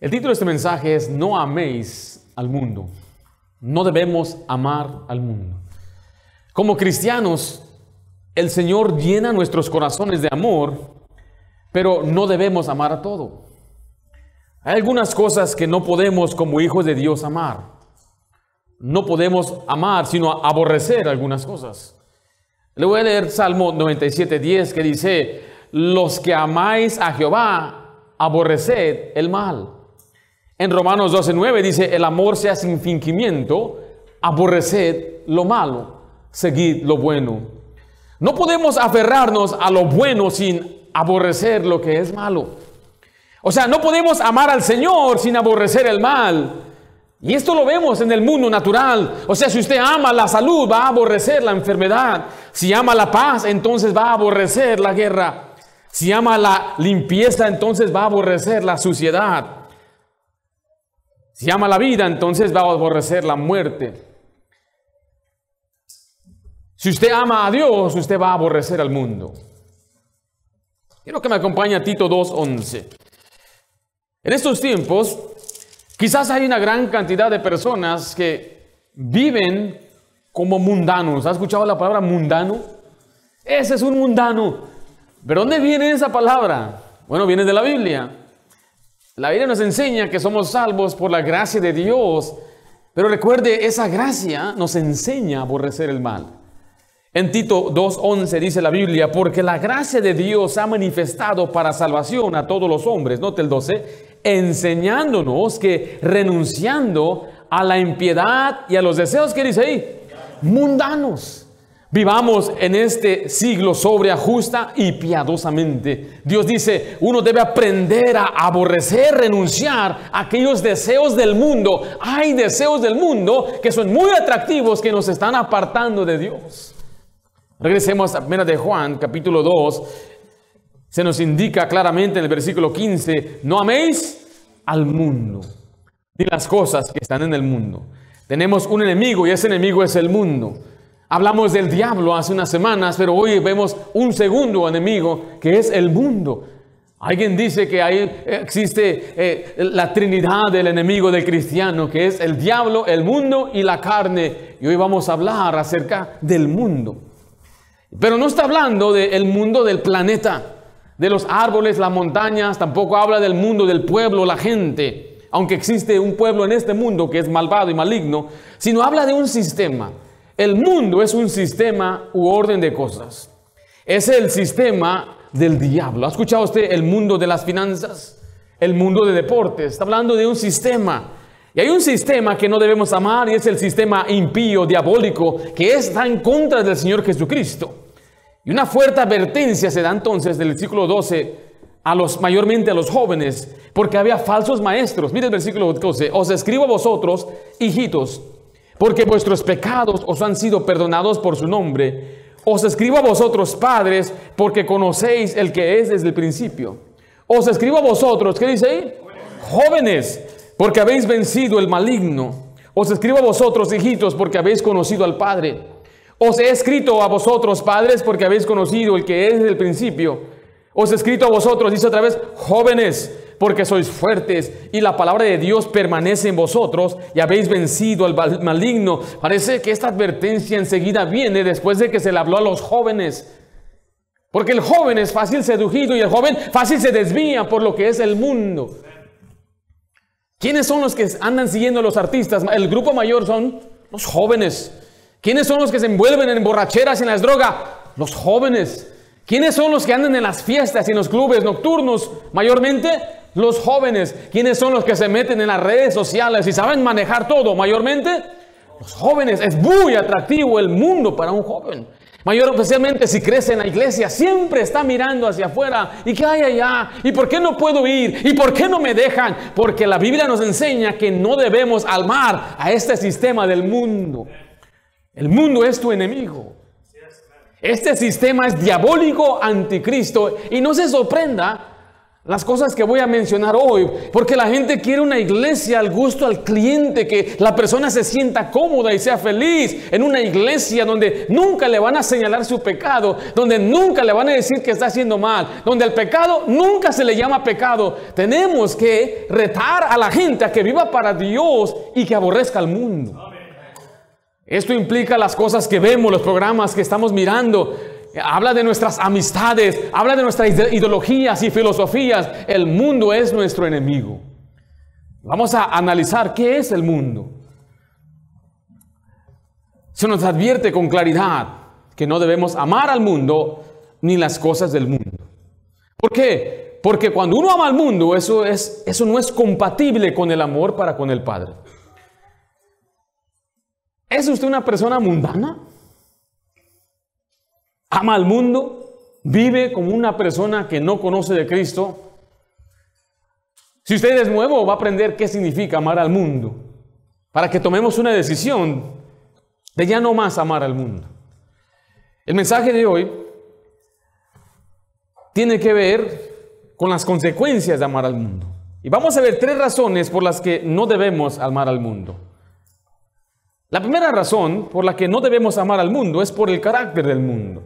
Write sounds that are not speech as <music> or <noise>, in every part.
El título de este mensaje es No améis al mundo. No debemos amar al mundo. Como cristianos, el Señor llena nuestros corazones de amor, pero no debemos amar a todo. Hay algunas cosas que no podemos como hijos de Dios amar. No podemos amar, sino aborrecer algunas cosas. Le voy a leer Salmo 97.10 que dice, los que amáis a Jehová, aborreced el mal. En Romanos 12:9 dice, el amor sea sin fingimiento, aborreced lo malo, seguid lo bueno. No podemos aferrarnos a lo bueno sin aborrecer lo que es malo. O sea, no podemos amar al Señor sin aborrecer el mal. Y esto lo vemos en el mundo natural. O sea, si usted ama la salud, va a aborrecer la enfermedad. Si ama la paz, entonces va a aborrecer la guerra. Si ama la limpieza, entonces va a aborrecer la suciedad. Si ama la vida, entonces va a aborrecer la muerte. Si usted ama a Dios, usted va a aborrecer al mundo. Quiero que me acompañe a Tito 2.11. En estos tiempos, quizás hay una gran cantidad de personas que viven como mundanos. ¿Ha escuchado la palabra mundano? Ese es un mundano. ¿Pero dónde viene esa palabra? Bueno, viene de la Biblia. La Biblia nos enseña que somos salvos por la gracia de Dios, pero recuerde, esa gracia nos enseña a aborrecer el mal. En Tito 2.11 dice la Biblia, porque la gracia de Dios ha manifestado para salvación a todos los hombres, note el 12, enseñándonos que renunciando a la impiedad y a los deseos que dice ahí, mundanos Vivamos en este siglo sobria, justa y piadosamente. Dios dice, uno debe aprender a aborrecer, renunciar a aquellos deseos del mundo. Hay deseos del mundo que son muy atractivos, que nos están apartando de Dios. Regresemos a 1 de Juan, capítulo 2. Se nos indica claramente en el versículo 15, no améis al mundo, ni las cosas que están en el mundo. Tenemos un enemigo y ese enemigo es el mundo. Hablamos del diablo hace unas semanas, pero hoy vemos un segundo enemigo que es el mundo. Alguien dice que ahí existe eh, la trinidad del enemigo del cristiano, que es el diablo, el mundo y la carne. Y hoy vamos a hablar acerca del mundo. Pero no está hablando del mundo del planeta, de los árboles, las montañas, tampoco habla del mundo del pueblo, la gente, aunque existe un pueblo en este mundo que es malvado y maligno, sino habla de un sistema el mundo es un sistema u orden de cosas. Es el sistema del diablo. ¿Ha escuchado usted el mundo de las finanzas? El mundo de deportes. Está hablando de un sistema. Y hay un sistema que no debemos amar y es el sistema impío, diabólico, que está en contra del Señor Jesucristo. Y una fuerte advertencia se da entonces del versículo 12 a los, mayormente a los jóvenes, porque había falsos maestros. Mire el versículo 12. Os escribo a vosotros, hijitos, porque vuestros pecados os han sido perdonados por su nombre. Os escribo a vosotros, padres, porque conocéis el que es desde el principio. Os escribo a vosotros, ¿qué dice ahí? Jóvenes, porque habéis vencido el maligno. Os escribo a vosotros, hijitos, porque habéis conocido al Padre. Os he escrito a vosotros, padres, porque habéis conocido el que es desde el principio. Os he escrito a vosotros, dice otra vez, jóvenes, porque sois fuertes y la palabra de Dios permanece en vosotros y habéis vencido al maligno. Parece que esta advertencia enseguida viene después de que se le habló a los jóvenes. Porque el joven es fácil seducido y el joven fácil se desvía por lo que es el mundo. ¿Quiénes son los que andan siguiendo a los artistas? El grupo mayor son los jóvenes. ¿Quiénes son los que se envuelven en borracheras y en las drogas? Los jóvenes. ¿Quiénes son los que andan en las fiestas y en los clubes nocturnos? Mayormente los jóvenes, ¿quiénes son los que se meten en las redes sociales y saben manejar todo mayormente? Los jóvenes, es muy atractivo el mundo para un joven. Mayor especialmente si crece en la iglesia, siempre está mirando hacia afuera y qué hay allá, y por qué no puedo ir, y por qué no me dejan, porque la Biblia nos enseña que no debemos almar a este sistema del mundo. El mundo es tu enemigo. Este sistema es diabólico anticristo y no se sorprenda las cosas que voy a mencionar hoy, porque la gente quiere una iglesia al gusto al cliente, que la persona se sienta cómoda y sea feliz en una iglesia donde nunca le van a señalar su pecado, donde nunca le van a decir que está haciendo mal, donde el pecado nunca se le llama pecado. Tenemos que retar a la gente a que viva para Dios y que aborrezca al mundo. Esto implica las cosas que vemos, los programas que estamos mirando, Habla de nuestras amistades, habla de nuestras ideologías y filosofías. El mundo es nuestro enemigo. Vamos a analizar qué es el mundo. Se nos advierte con claridad que no debemos amar al mundo ni las cosas del mundo. ¿Por qué? Porque cuando uno ama al mundo, eso, eso no es compatible con el amor para con el Padre. ¿Es usted una persona mundana? ama al mundo, vive como una persona que no conoce de Cristo. Si usted es nuevo, va a aprender qué significa amar al mundo, para que tomemos una decisión de ya no más amar al mundo. El mensaje de hoy tiene que ver con las consecuencias de amar al mundo. Y vamos a ver tres razones por las que no debemos amar al mundo. La primera razón por la que no debemos amar al mundo es por el carácter del mundo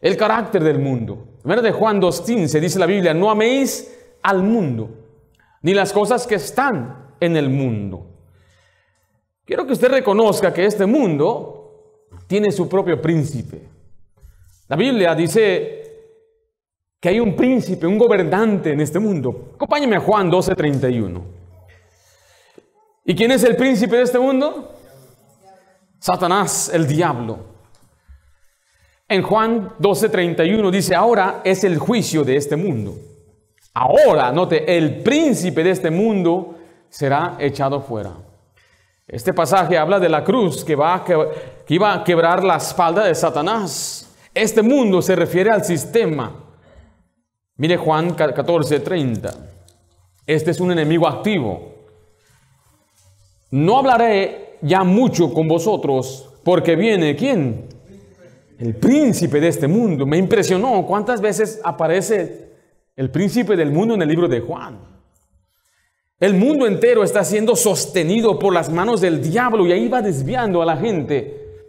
el carácter del mundo. Primero de Juan 2.15 dice la Biblia, no améis al mundo, ni las cosas que están en el mundo. Quiero que usted reconozca que este mundo tiene su propio príncipe. La Biblia dice que hay un príncipe, un gobernante en este mundo. Acompáñeme a Juan 12:31. ¿Y quién es el príncipe de este mundo? Satanás, el diablo. En Juan 12:31 dice, ahora es el juicio de este mundo. Ahora, note, el príncipe de este mundo será echado fuera. Este pasaje habla de la cruz que, va iba a quebrar la espalda de Satanás. Este mundo se refiere al sistema. Mire Juan 14:30. Este es un enemigo activo. No hablaré ya mucho con vosotros porque viene quién? el príncipe de este mundo. Me impresionó cuántas veces aparece el príncipe del mundo en el libro de Juan. El mundo entero está siendo sostenido por las manos del diablo y ahí va desviando a la gente.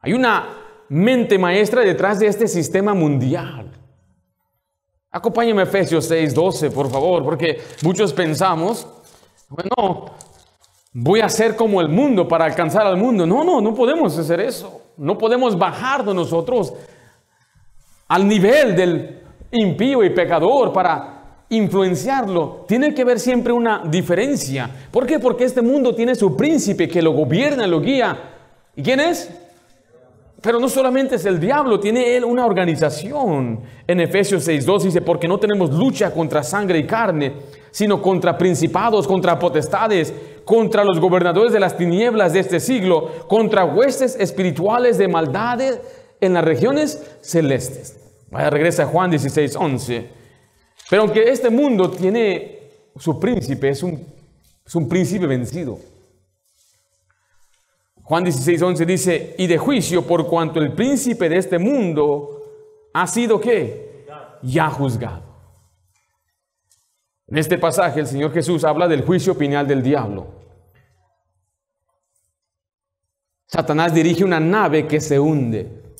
Hay una mente maestra detrás de este sistema mundial. Acompáñenme Efesios 6, 12, por favor, porque muchos pensamos, bueno, voy a ser como el mundo para alcanzar al mundo. No, no, no podemos hacer eso. No podemos bajar de nosotros al nivel del impío y pecador para influenciarlo. Tiene que haber siempre una diferencia. ¿Por qué? Porque este mundo tiene su príncipe que lo gobierna, lo guía. ¿Y quién es? Pero no solamente es el diablo, tiene él una organización. En Efesios 6.2 dice, porque no tenemos lucha contra sangre y carne, sino contra principados, contra potestades, contra los gobernadores de las tinieblas de este siglo, contra huestes espirituales de maldades en las regiones celestes. Vaya, regresa Juan 16.11. Pero aunque este mundo tiene su príncipe, es un, es un príncipe vencido. Juan 16, 11 dice, y de juicio por cuanto el príncipe de este mundo ha sido qué? Ya juzgado. En este pasaje el Señor Jesús habla del juicio final del diablo. Satanás dirige una nave que se hunde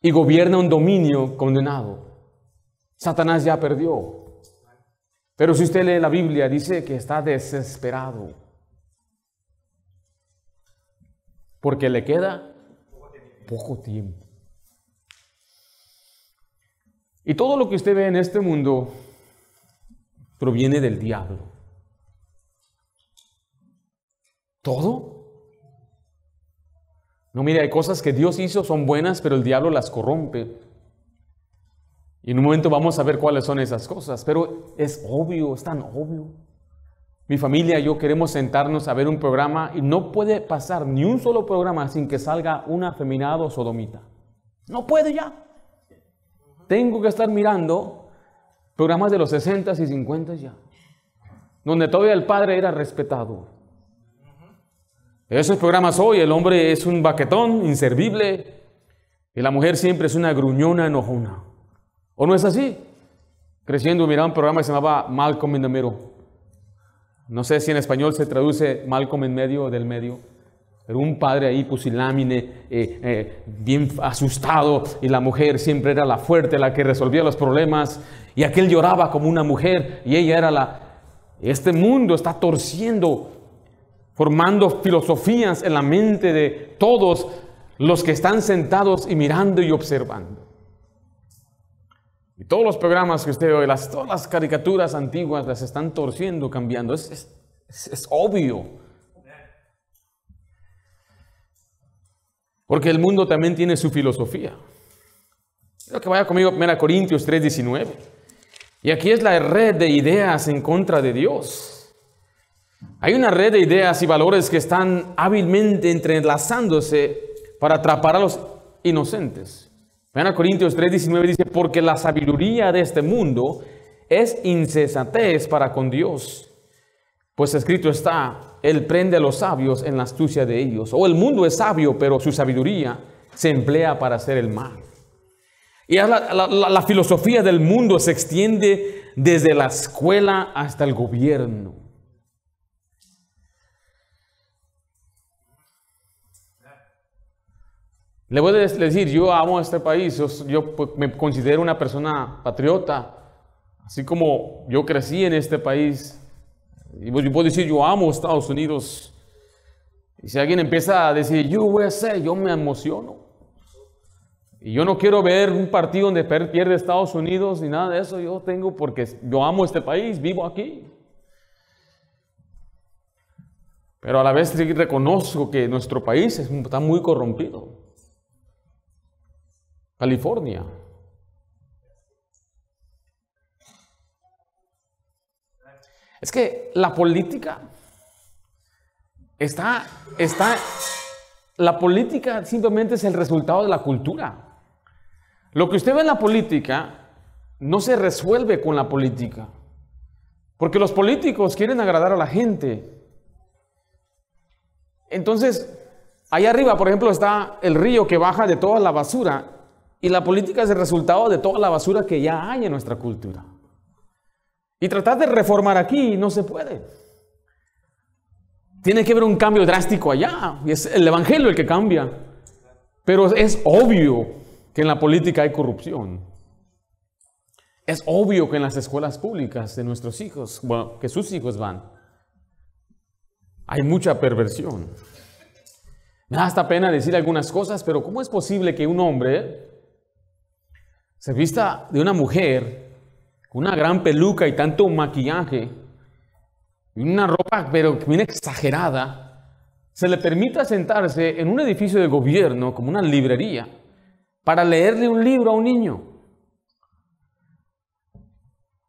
y gobierna un dominio condenado. Satanás ya perdió. Pero si usted lee la Biblia, dice que está desesperado. porque le queda poco tiempo. Y todo lo que usted ve en este mundo proviene del diablo. ¿Todo? No, mire, hay cosas que Dios hizo, son buenas, pero el diablo las corrompe. Y en un momento vamos a ver cuáles son esas cosas, pero es obvio, es tan obvio. Mi familia y yo queremos sentarnos a ver un programa y no puede pasar ni un solo programa sin que salga un afeminado sodomita. No puede ya. Tengo que estar mirando programas de los 60 y 50 ya, donde todavía el padre era respetado. Esos programas hoy, el hombre es un baquetón, inservible, y la mujer siempre es una gruñona enojona. ¿O no es así? Creciendo miraba un programa que se llamaba Malcolm in the Middle no sé si en español se traduce Malcolm en medio o del medio, pero un padre ahí pusilámine, eh, eh, bien asustado, y la mujer siempre era la fuerte, la que resolvía los problemas, y aquel lloraba como una mujer, y ella era la... Este mundo está torciendo, formando filosofías en la mente de todos los que están sentados y mirando y observando. Y todos los programas que usted ve, las, todas las caricaturas antiguas las están torciendo, cambiando. Es, obvio. Porque el mundo también tiene su filosofía. Quiero que vaya conmigo a Corintios 3:19. Y aquí es la red de ideas en contra de Dios. Hay una red de ideas y valores que están hábilmente entrelazándose para atrapar a los inocentes. 1 Corintios 3:19 dice, porque la sabiduría de este mundo es insensatez para con Dios. Pues escrito está, Él prende a los sabios en la astucia de ellos. O oh, el mundo es sabio, pero su sabiduría se emplea para hacer el mal. Y la filosofía del mundo se extiende desde la escuela hasta el gobierno. Le voy a decir, yo amo este país, yo, pues, me considero una persona patriota, así como yo crecí en este país. Y yo puedo decir, yo amo Estados Unidos. Y si alguien empieza a decir, yo USA, yo me emociono. Y yo no quiero ver un partido donde pierde Estados Unidos ni nada de eso. Yo tengo porque yo amo este país, vivo aquí. Pero a la vez reconozco que nuestro país está muy corrompido. California. Es que la política está, está, la política simplemente es el resultado de la cultura. Lo que usted ve en la política no se resuelve con la política. Porque los políticos quieren agradar a la gente. Entonces, allá arriba, por ejemplo, está el río que baja de toda la basura y la política es el resultado de toda la basura que ya hay en nuestra cultura. Y tratar de reformar aquí no se puede. Tiene que haber un cambio drástico allá. Y es el Evangelio el que cambia. Pero es obvio que en la política hay corrupción. Es obvio que en las escuelas públicas de nuestros hijos, bueno, que sus hijos van, hay mucha perversión. Me da hasta pena decir algunas cosas, pero ¿cómo es posible que un hombre se vista de una mujer con una gran peluca y tanto maquillaje, y una ropa pero bien exagerada, se le permita sentarse en un edificio de gobierno como una librería para leerle un libro a un niño.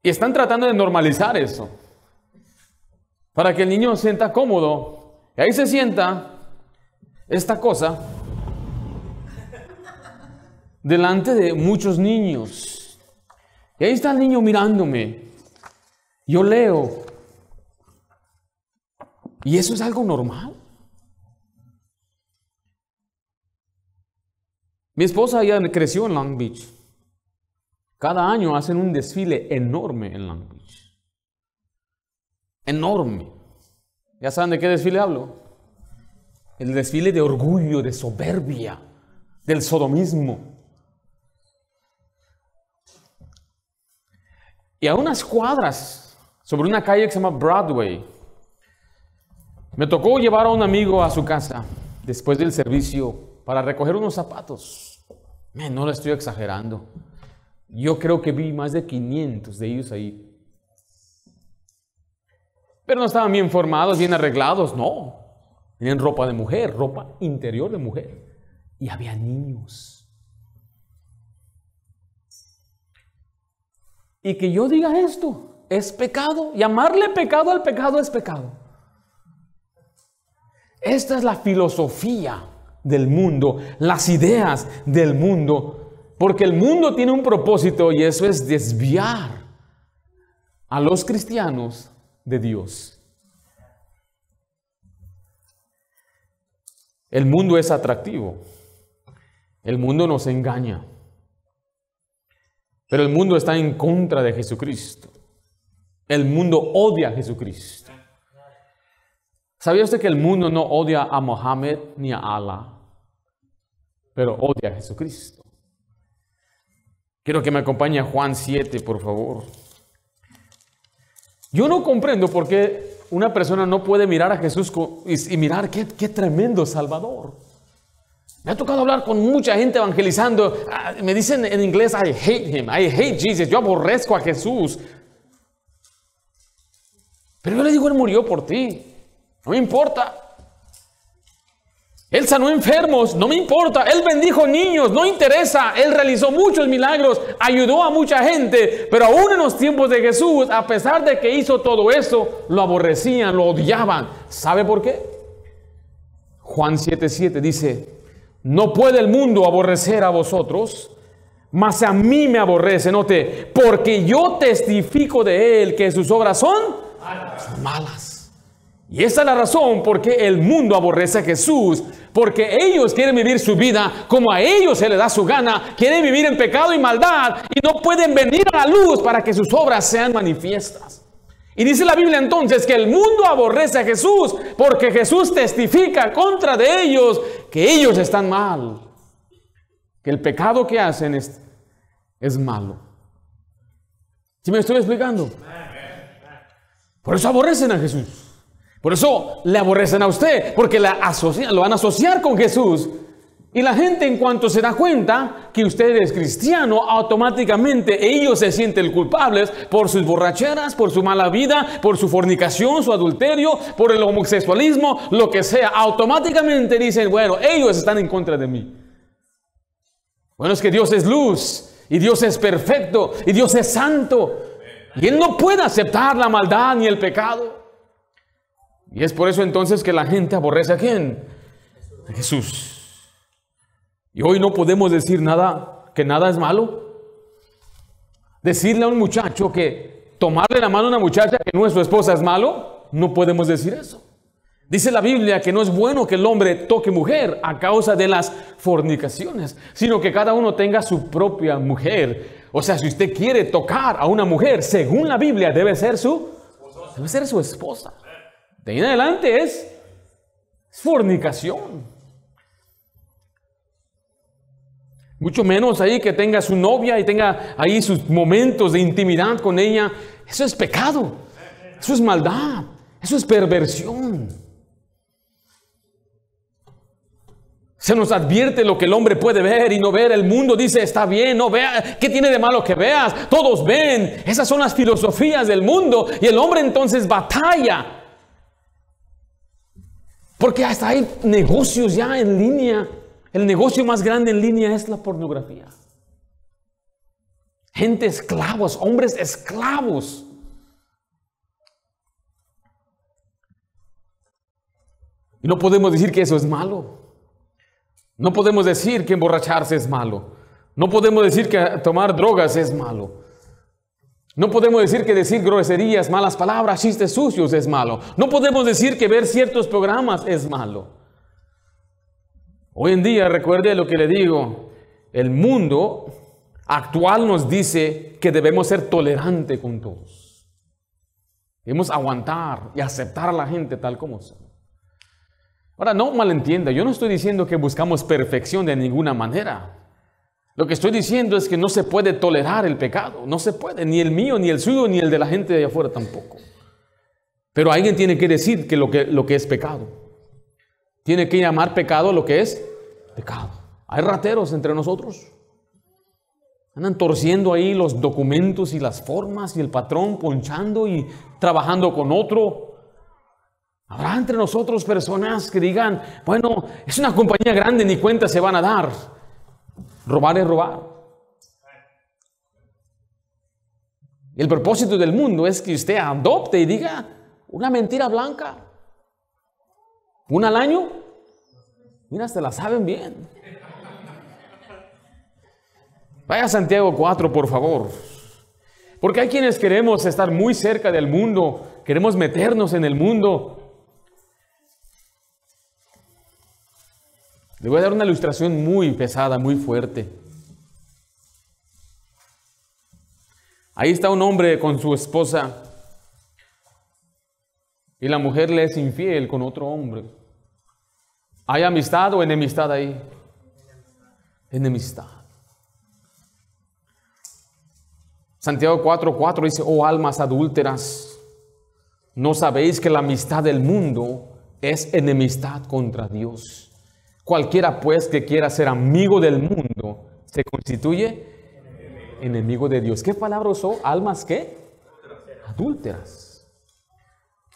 Y están tratando de normalizar eso, para que el niño se sienta cómodo. Y ahí se sienta esta cosa delante de muchos niños. Y ahí está el niño mirándome. Yo leo. ¿Y eso es algo normal? Mi esposa ya creció en Long Beach. Cada año hacen un desfile enorme en Long Beach. Enorme. ¿Ya saben de qué desfile hablo? El desfile de orgullo, de soberbia, del sodomismo. Y a unas cuadras, sobre una calle que se llama Broadway, me tocó llevar a un amigo a su casa después del servicio para recoger unos zapatos. no lo estoy exagerando. Yo creo que vi más de 500 de ellos ahí. Pero no estaban bien formados, bien arreglados, no. Tenían ropa de mujer, ropa interior de mujer. Y había niños. Y que yo diga esto es pecado. Llamarle pecado al pecado es pecado. Esta es la filosofía del mundo, las ideas del mundo, porque el mundo tiene un propósito y eso es desviar a los cristianos de Dios. El mundo es atractivo. El mundo nos engaña. Pero el mundo está en contra de Jesucristo. El mundo odia a Jesucristo. ¿Sabía usted que el mundo no odia a Mohammed ni a Allah? Pero odia a Jesucristo. Quiero que me acompañe Juan 7, por favor. Yo no comprendo por qué una persona no puede mirar a Jesús y mirar qué, qué tremendo Salvador. Me ha tocado hablar con mucha gente evangelizando. Ah, me dicen en inglés, I hate him, I hate Jesus, yo aborrezco a Jesús. Pero yo le digo, Él murió por ti. No me importa. Él sanó enfermos, no me importa. Él bendijo niños, no interesa. Él realizó muchos milagros, ayudó a mucha gente. Pero aún en los tiempos de Jesús, a pesar de que hizo todo eso, lo aborrecían, lo odiaban. ¿Sabe por qué? Juan 7:7 dice, no puede el mundo aborrecer a vosotros, mas a mí me aborrece, note, porque yo testifico de él que sus obras son malas. Y esa es la razón por que el mundo aborrece a Jesús, porque ellos quieren vivir su vida como a ellos se les da su gana, quieren vivir en pecado y maldad y no pueden venir a la luz para que sus obras sean manifiestas. Y dice la Biblia entonces que el mundo aborrece a Jesús porque Jesús testifica contra de ellos que ellos están mal, que el pecado que hacen es, malo. ¿Sí me estoy explicando? Por eso aborrecen a Jesús. Por eso le aborrecen a usted, porque la lo van a asociar con Jesús y la gente en cuanto se da cuenta que usted es cristiano, automáticamente ellos se sienten culpables por sus borracheras, por su mala vida, por su fornicación, su adulterio, por el homosexualismo, lo que sea. Automáticamente dicen, bueno, ellos están en contra de mí. Bueno, es que Dios es luz y Dios es perfecto y Dios es santo. Y Él no puede aceptar la maldad ni el pecado. Y es por eso entonces que la gente aborrece a quién? A Jesús. Y hoy no podemos decir nada, que nada es malo. Decirle a un muchacho que tomarle la mano a una muchacha que no es su esposa es malo, no podemos decir eso. Dice la Biblia que no es bueno que el hombre toque mujer a causa de las fornicaciones, sino que cada uno tenga su propia mujer. O sea, si usted quiere tocar a una mujer, según la Biblia, debe ser su, ser su esposa. De ahí en adelante es fornicación. Mucho menos ahí que tenga su novia y tenga ahí sus momentos de intimidad con ella. Eso es pecado. Eso es maldad. Eso es perversión. Se nos advierte lo que el hombre puede ver y no ver. El mundo dice, está bien, no vea, ¿Qué tiene de malo que veas? Todos ven. Esas son las filosofías del mundo. Y el hombre entonces batalla. Porque hasta hay negocios ya en línea el negocio más grande en línea es la pornografía. Gente esclavos, hombres esclavos. Y no podemos decir que eso es malo. No podemos decir que emborracharse es malo. No podemos decir que tomar drogas es malo. No podemos decir que decir groserías, malas palabras, chistes sucios es malo. No podemos decir que ver ciertos programas es malo. Hoy en día, recuerde lo que le digo, el mundo actual nos dice que debemos ser tolerantes con todos. Debemos aguantar y aceptar a la gente tal como son. Ahora, no malentienda, yo no estoy diciendo que buscamos perfección de ninguna manera. Lo que estoy diciendo es que no se puede tolerar el pecado, no se puede, ni el mío, ni el suyo, ni el de la gente de allá afuera tampoco. Pero alguien tiene que decir que lo que, lo que es pecado tiene que llamar pecado lo que es pecado. Hay rateros entre nosotros. Andan torciendo ahí los documentos y las formas y el patrón, ponchando y trabajando con otro. Habrá entre nosotros personas que digan, bueno, es una compañía grande, ni cuenta se van a dar. Robar es robar. el propósito del mundo es que usted adopte y diga una mentira blanca. ¿Una al año? Mira, se la saben bien. Vaya Santiago 4, por favor. Porque hay quienes queremos estar muy cerca del mundo, queremos meternos en el mundo. Le voy a dar una ilustración muy pesada, muy fuerte. Ahí está un hombre con su esposa y la mujer le es infiel con otro hombre. ¿Hay amistad o enemistad ahí? Enemistad. Santiago 4:4 4 dice, oh almas adúlteras, no sabéis que la amistad del mundo es enemistad contra Dios. Cualquiera pues que quiera ser amigo del mundo se constituye enemigo, de Dios. ¿Qué palabras son? Almas qué? Adúlteras.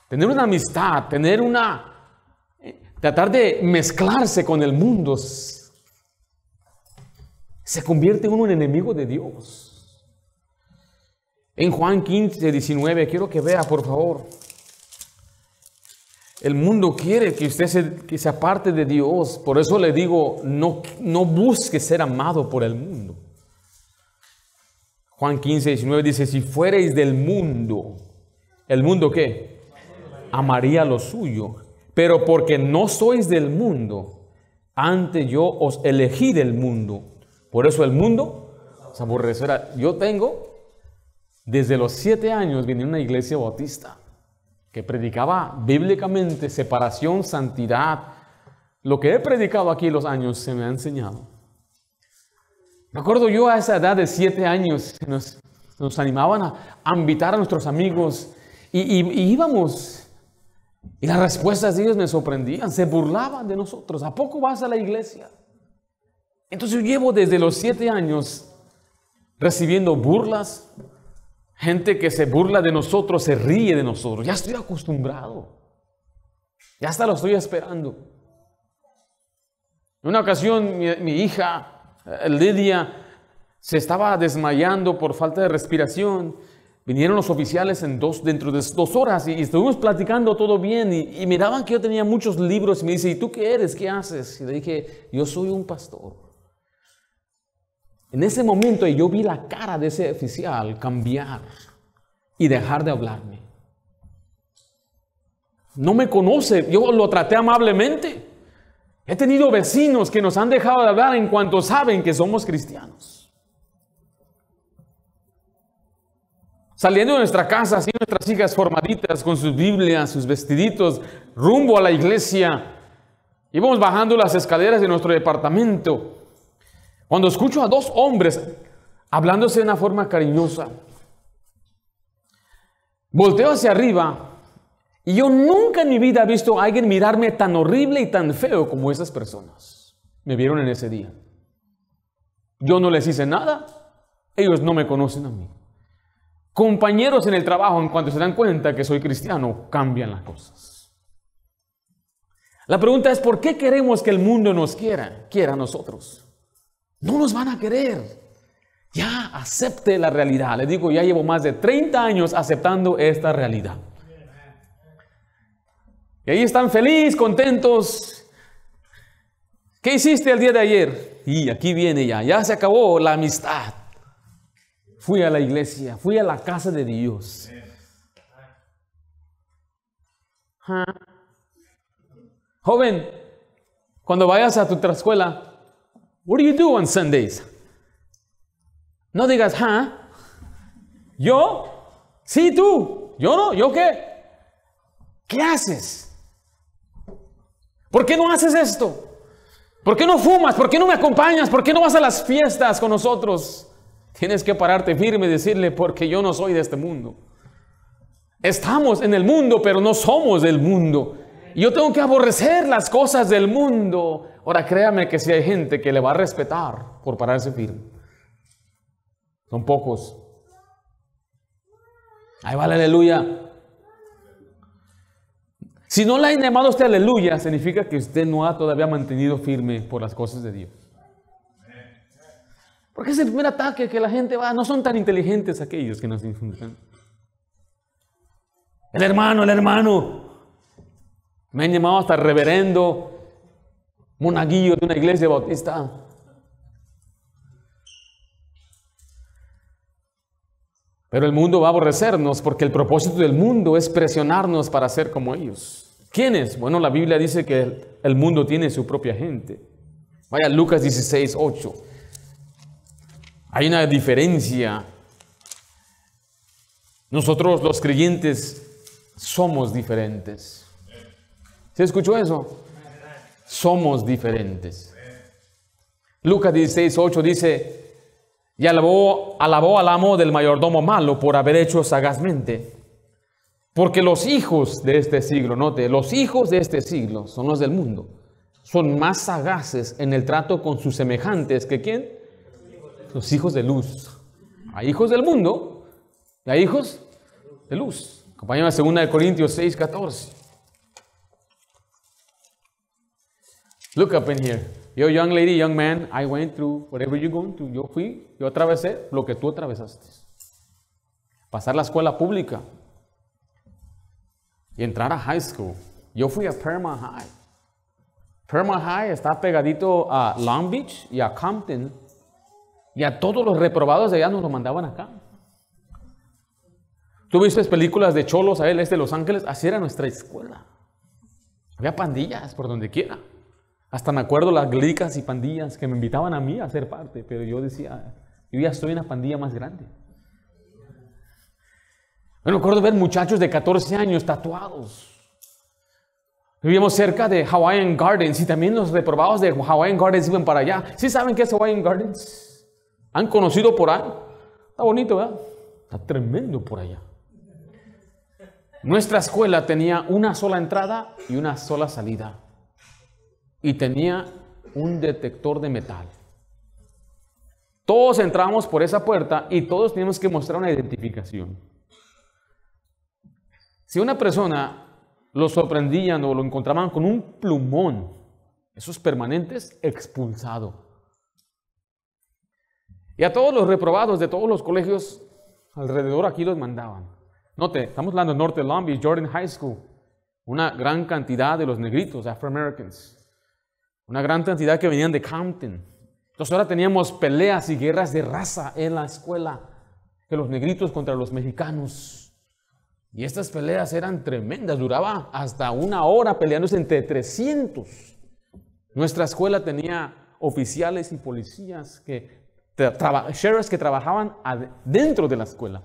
Tener una amistad, tener una tratar de mezclarse con el mundo, se convierte uno en enemigo de Dios. En Juan 15, 19, quiero que vea, por favor. El mundo quiere que usted se, se aparte de Dios. Por eso le digo, no, no busque ser amado por el mundo. Juan 15, 19 dice, si fuerais del mundo, ¿el mundo qué? Amaría lo suyo. Pero porque no sois del mundo, antes yo os elegí del mundo. Por eso el mundo os aborrecerá. Yo tengo, desde los siete años, vine a una iglesia bautista que predicaba bíblicamente separación, santidad. Lo que he predicado aquí los años se me ha enseñado. Me acuerdo yo a esa edad de siete años, nos, animaban a, invitar a nuestros amigos y íbamos y las respuestas de ellos me sorprendían, se burlaban de nosotros. ¿A poco vas a la iglesia? Entonces yo llevo desde los siete años recibiendo burlas, gente que se burla de nosotros, se ríe de nosotros. Ya estoy acostumbrado. Ya hasta lo estoy esperando. En una ocasión mi, mi hija, eh, Lidia, se estaba desmayando por falta de respiración Vinieron los oficiales en dos, dentro de dos horas y, estuvimos platicando todo bien y, y, miraban que yo tenía muchos libros y me dice, ¿y tú qué eres? ¿Qué haces? Y le dije, yo soy un pastor. En ese momento yo vi la cara de ese oficial cambiar y dejar de hablarme. No me conoce, yo lo traté amablemente. He tenido vecinos que nos han dejado de hablar en cuanto saben que somos cristianos. saliendo de nuestra casa, así nuestras hijas formaditas con sus Biblias, sus vestiditos, rumbo a la iglesia. Íbamos bajando las escaleras de nuestro departamento. Cuando escucho a dos hombres hablándose de una forma cariñosa, volteo hacia arriba y yo nunca en mi vida he visto a alguien mirarme tan horrible y tan feo como esas personas. Me vieron en ese día. Yo no les hice nada. Ellos no me conocen a mí compañeros en el trabajo, en cuanto se dan cuenta que soy cristiano, cambian las cosas. La pregunta es, ¿por qué queremos que el mundo nos quiera? Quiera a nosotros. No nos van a querer. Ya acepte la realidad. Le digo, ya llevo más de 30 años aceptando esta realidad. Y ahí están felices, contentos. ¿Qué hiciste el día de ayer? Y aquí viene ya, ya se acabó la amistad. Fui a la iglesia, fui a la casa de Dios. Joven, cuando vayas a tu escuela, what do you do on Sundays? No digas, ¿ah? ¿Yo? Sí, tú. ¿Yo no? ¿Yo qué? ¿Qué haces? ¿Por qué no haces esto? ¿Por qué no fumas? ¿Por qué no me acompañas? ¿Por qué no vas a las fiestas con nosotros? Tienes que pararte firme y decirle, porque yo no soy de este mundo. Estamos en el mundo, pero no somos del mundo. Yo tengo que aborrecer las cosas del mundo. Ahora créame que si hay gente que le va a respetar por pararse firme. Son pocos. Ahí va aleluya. Si no la ha llamado usted aleluya, significa que usted no ha todavía mantenido firme por las cosas de Dios. Porque es el primer ataque que la gente va, no son tan inteligentes aquellos que nos infundan. El hermano, el hermano. Me han llamado hasta reverendo, monaguillo de una iglesia bautista. Pero el mundo va a aborrecernos porque el propósito del mundo es presionarnos para ser como ellos. ¿Quiénes? Bueno, la Biblia dice que el mundo tiene su propia gente. Vaya Lucas 16, 8. Hay una diferencia. Nosotros los creyentes somos diferentes. ¿Se escuchó eso? Somos diferentes. Lucas 16, 8 dice, y alabó, alabó al amo del mayordomo malo por haber hecho sagazmente. Porque los hijos de este siglo, note, los hijos de este siglo son los del mundo. Son más sagaces en el trato con sus semejantes que quien hijos de luz. a hijos del mundo y hijos de luz. Acompáñame a 2 Corintios 6, 14. Look up in here. Yo, young lady, young man, I went through whatever you're going through. Yo fui, yo atravesé lo que tú atravesaste. Pasar la escuela pública y entrar a high school. Yo fui a Perma High. Perma High está pegadito a Long Beach y a Compton y a todos los reprobados de allá nos lo mandaban acá. ¿Tú viste películas de cholos a él, este de Los Ángeles? Así era nuestra escuela. Había pandillas por donde quiera. Hasta me acuerdo las glicas y pandillas que me invitaban a mí a ser parte, pero yo decía, yo ya estoy en una pandilla más grande. Bueno, me acuerdo ver muchachos de 14 años tatuados. Vivíamos cerca de Hawaiian Gardens y también los reprobados de Hawaiian Gardens iban para allá. ¿Sí saben qué es Hawaiian Gardens? han conocido por ahí. Está bonito, ¿verdad? Está tremendo por allá. Nuestra escuela tenía una sola entrada y una sola salida. Y tenía un detector de metal. Todos entramos por esa puerta y todos teníamos que mostrar una identificación. Si una persona lo sorprendían o lo encontraban con un plumón, esos permanentes, expulsado. Y a todos los reprobados de todos los colegios alrededor aquí los mandaban. Note, estamos hablando de Norte Long Jordan High School. Una gran cantidad de los negritos, afroamericanos. Una gran cantidad que venían de Compton. Entonces ahora teníamos peleas y guerras de raza en la escuela. De los negritos contra los mexicanos. Y estas peleas eran tremendas. Duraba hasta una hora peleándose entre 300. Nuestra escuela tenía oficiales y policías que Sheriffs que trabajaban dentro de la escuela.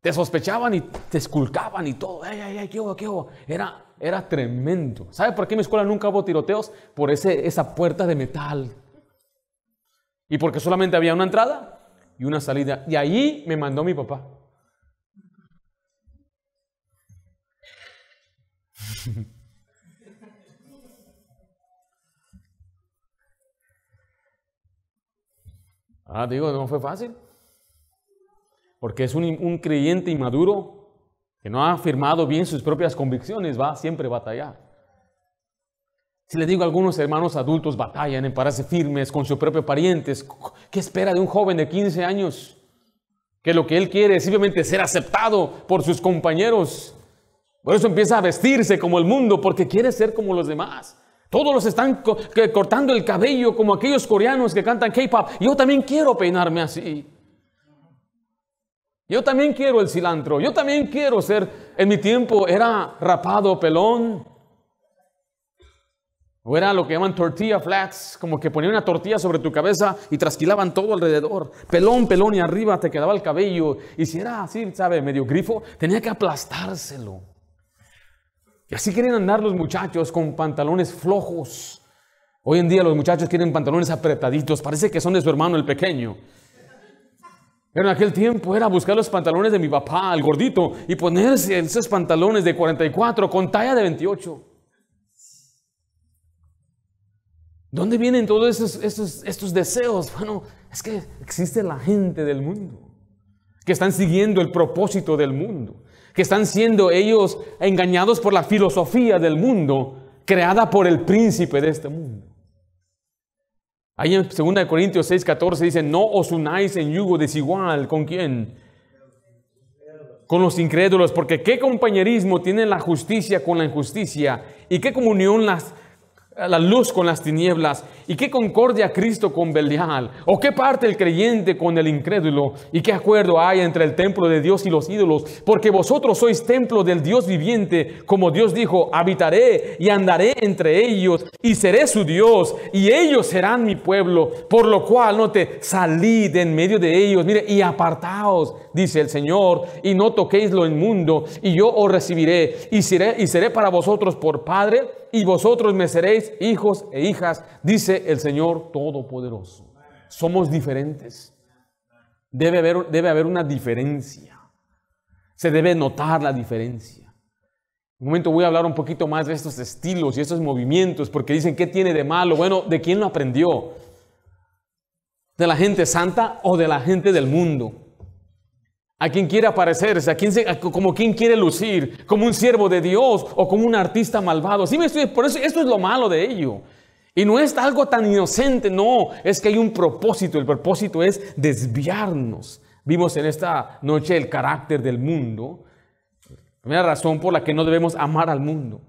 Te sospechaban y te esculcaban y todo. ¡Ay, ay, ay! ¿Qué hubo? ¿Qué hubo? Era, era tremendo. ¿Sabe por qué en mi escuela nunca hubo tiroteos? Por ese, esa puerta de metal. Y porque solamente había una entrada y una salida. Y ahí me mandó mi papá. <laughs> Ah, digo, no fue fácil. Porque es un, creyente inmaduro que no ha afirmado bien sus propias convicciones, va siempre a batallar. Si le digo a algunos hermanos adultos batallan en pararse firmes con sus propios parientes, ¿qué espera de un joven de 15 años? Que lo que él quiere es simplemente ser aceptado por sus compañeros. Por eso empieza a vestirse como el mundo, porque quiere ser como los demás. Todos los están cortando el cabello como aquellos coreanos que cantan K-pop. Yo también quiero peinarme así. Yo también quiero el cilantro. Yo también quiero ser, en mi tiempo era rapado pelón. O era lo que llaman tortilla flats, como que ponían una tortilla sobre tu cabeza y trasquilaban todo alrededor. Pelón, pelón y arriba te quedaba el cabello. Y si era así, ¿sabe? Medio grifo, tenía que aplastárselo. Y así quieren andar los muchachos con pantalones flojos. Hoy en día los muchachos quieren pantalones apretaditos, parece que son de su hermano el pequeño. Pero en aquel tiempo era buscar los pantalones de mi papá, el gordito, y ponerse esos pantalones de 44 con talla de 28. ¿Dónde vienen todos esos, estos deseos? Bueno, es que existe la gente del mundo que están siguiendo el propósito del mundo que están siendo ellos engañados por la filosofía del mundo creada por el príncipe de este mundo. Ahí en 2 Corintios 6, 14 dice, no os unáis en yugo desigual. ¿Con quién? Con los incrédulos, porque qué compañerismo tiene la justicia con la injusticia y qué comunión las, la luz con las tinieblas? ¿Y qué concordia Cristo con Belial? ¿O qué parte el creyente con el incrédulo? ¿Y qué acuerdo hay entre el templo de Dios y los ídolos? Porque vosotros sois templo del Dios viviente, como Dios dijo, habitaré y andaré entre ellos y seré su Dios y ellos serán mi pueblo, por lo cual no te salid en medio de ellos, mire, y apartaos dice el Señor, y no toquéis lo inmundo, y yo os recibiré, y seré, y seré para vosotros por Padre, y vosotros me seréis hijos e hijas, dice el Señor Todopoderoso. Somos diferentes. Debe haber, debe haber una diferencia. Se debe notar la diferencia. un momento voy a hablar un poquito más de estos estilos y estos movimientos, porque dicen, ¿qué tiene de malo? Bueno, ¿de quién lo aprendió? ¿De la gente santa o de la gente del mundo? a quien quiere aparecerse, a quien como quien quiere lucir, como un siervo de Dios o como un artista malvado. ¿Sí me estoy? Por eso esto es lo malo de ello. Y no es algo tan inocente, no, es que hay un propósito. El propósito es desviarnos. Vimos en esta noche el carácter del mundo. Primera razón por la que no debemos amar al mundo.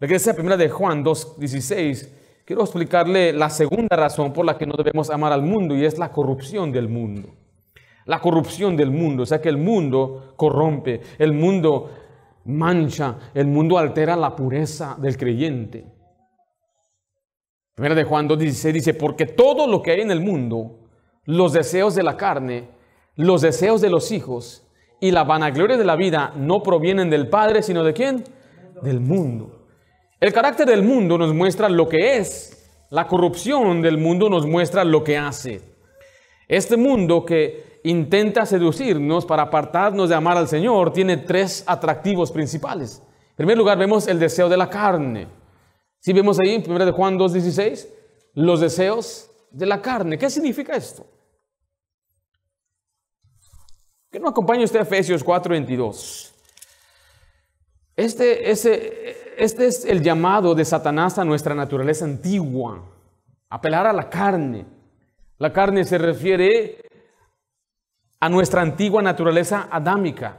Regrese a primera de Juan 2.16. Quiero explicarle la segunda razón por la que no debemos amar al mundo y es la corrupción del mundo la corrupción del mundo. O sea que el mundo corrompe, el mundo mancha, el mundo altera la pureza del creyente. Primera de Juan 2.16 dice, porque todo lo que hay en el mundo, los deseos de la carne, los deseos de los hijos y la vanagloria de la vida no provienen del Padre, sino de quién? Del mundo. El carácter del mundo nos muestra lo que es. La corrupción del mundo nos muestra lo que hace. Este mundo que intenta seducirnos para apartarnos de amar al Señor tiene tres atractivos principales. En primer lugar, vemos el deseo de la carne. Si vemos ahí en 1 Juan 2.16, los deseos de la carne. ¿Qué significa esto? Que no acompañe usted a Efesios 4.22. Este, este es el llamado de Satanás a nuestra naturaleza antigua, apelar a la carne. La carne se refiere a nuestra antigua naturaleza adámica.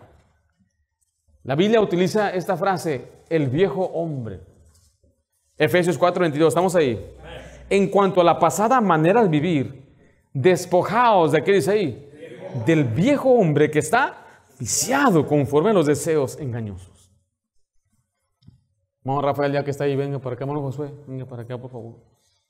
La Biblia utiliza esta frase, el viejo hombre. Efesios 4:22, estamos ahí. En cuanto a la pasada manera de vivir, despojaos de qué dice ahí, del viejo hombre que está viciado conforme a los deseos engañosos. Vamos, Rafael, ya que está ahí, venga para acá, hermano Josué, venga para acá, por favor.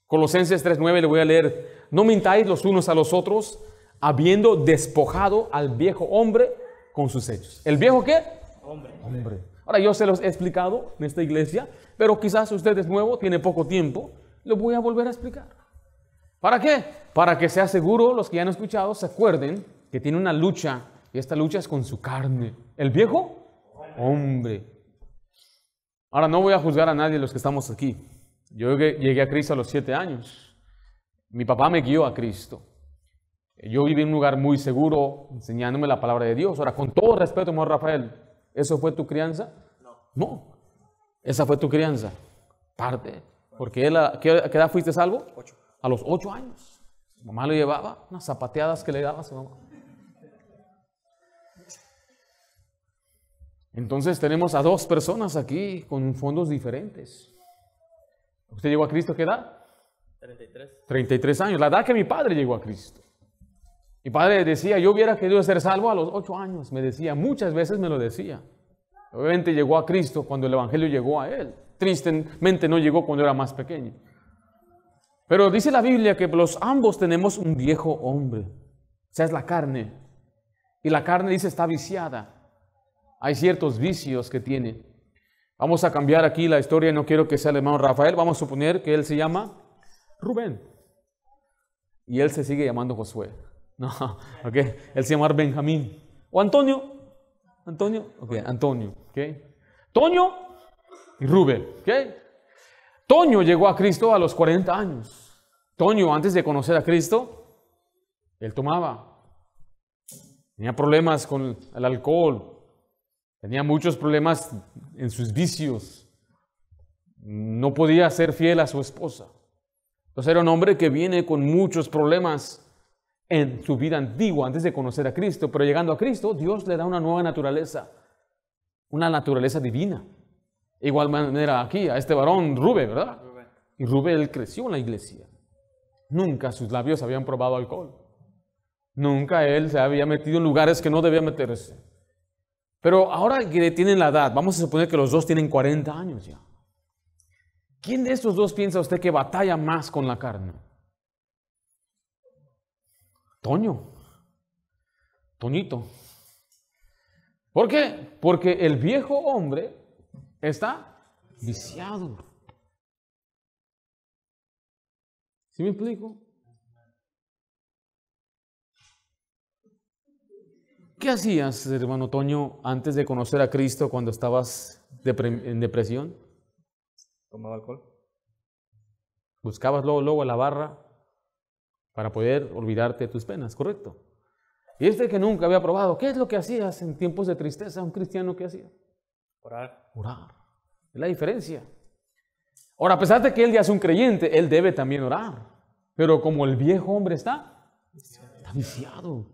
Colosenses 3:9 le voy a leer, no mintáis los unos a los otros habiendo despojado al viejo hombre con sus hechos. ¿El viejo qué? Hombre. hombre. Ahora yo se los he explicado en esta iglesia, pero quizás usted es nuevo, tiene poco tiempo, lo voy a volver a explicar. ¿Para qué? Para que sea seguro los que ya han escuchado se acuerden que tiene una lucha y esta lucha es con su carne. ¿El viejo? Hombre. Ahora no voy a juzgar a nadie de los que estamos aquí. Yo llegué a Cristo a los siete años. Mi papá me guió a Cristo. Yo viví en un lugar muy seguro, enseñándome la palabra de Dios. Ahora, con todo respeto, amor Rafael, ¿eso fue tu crianza? No. Esa fue tu crianza. Parte. Porque él, ¿qué, edad fuiste salvo? Ocho. A los ocho años. mamá lo llevaba, unas zapateadas que le daba a su mamá. Entonces tenemos a dos personas aquí con fondos diferentes. ¿Usted llegó a Cristo qué edad? 33. 33 años, la edad que mi padre llegó a Cristo. Mi padre decía, yo hubiera querido ser salvo a los ocho años, me decía, muchas veces me lo decía. Obviamente llegó a Cristo cuando el Evangelio llegó a él. Tristemente no llegó cuando era más pequeño. Pero dice la Biblia que los ambos tenemos un viejo hombre. O sea, es la carne. Y la carne dice está viciada. Hay ciertos vicios que tiene. Vamos a cambiar aquí la historia. No quiero que sea el hermano Rafael. Vamos a suponer que él se llama Rubén. Y él se sigue llamando Josué. No, <laughs> ok. Él se llamaba Benjamín. ¿O Antonio? ¿Antonio? Ok, Antonio. ¿ok? Toño y Rubén. ¿ok? Toño llegó a Cristo a los 40 años. Toño, antes de conocer a Cristo, él tomaba. Tenía problemas con el alcohol. Tenía muchos problemas en sus vicios. No podía ser fiel a su esposa. Entonces era un hombre que viene con muchos problemas en su vida antigua antes de conocer a Cristo, pero llegando a Cristo, Dios le da una nueva naturaleza, una naturaleza divina. igual manera aquí, a este varón Rubén, ¿verdad? Y Rubén él creció en la iglesia. Nunca sus labios habían probado alcohol. Nunca él se había metido en lugares que no debía meterse. Pero ahora que tienen la edad, vamos a suponer que los dos tienen 40 años ya. ¿Quién de estos dos piensa usted que batalla más con la carne? Toño, Toñito. ¿Por qué? Porque el viejo hombre está viciado. ¿Sí me explico? ¿Qué hacías, hermano Toño, antes de conocer a Cristo cuando estabas en depresión? Tomaba alcohol. ¿Buscabas luego, luego a la barra para poder olvidarte de tus penas, ¿correcto? Y este que nunca había probado, ¿qué es lo que hacías en tiempos de tristeza? Un cristiano qué hacía. Orar. Orar. Es la diferencia. Ahora, a pesar de que él ya es un creyente, él debe también orar. Pero como el viejo hombre está, está viciado.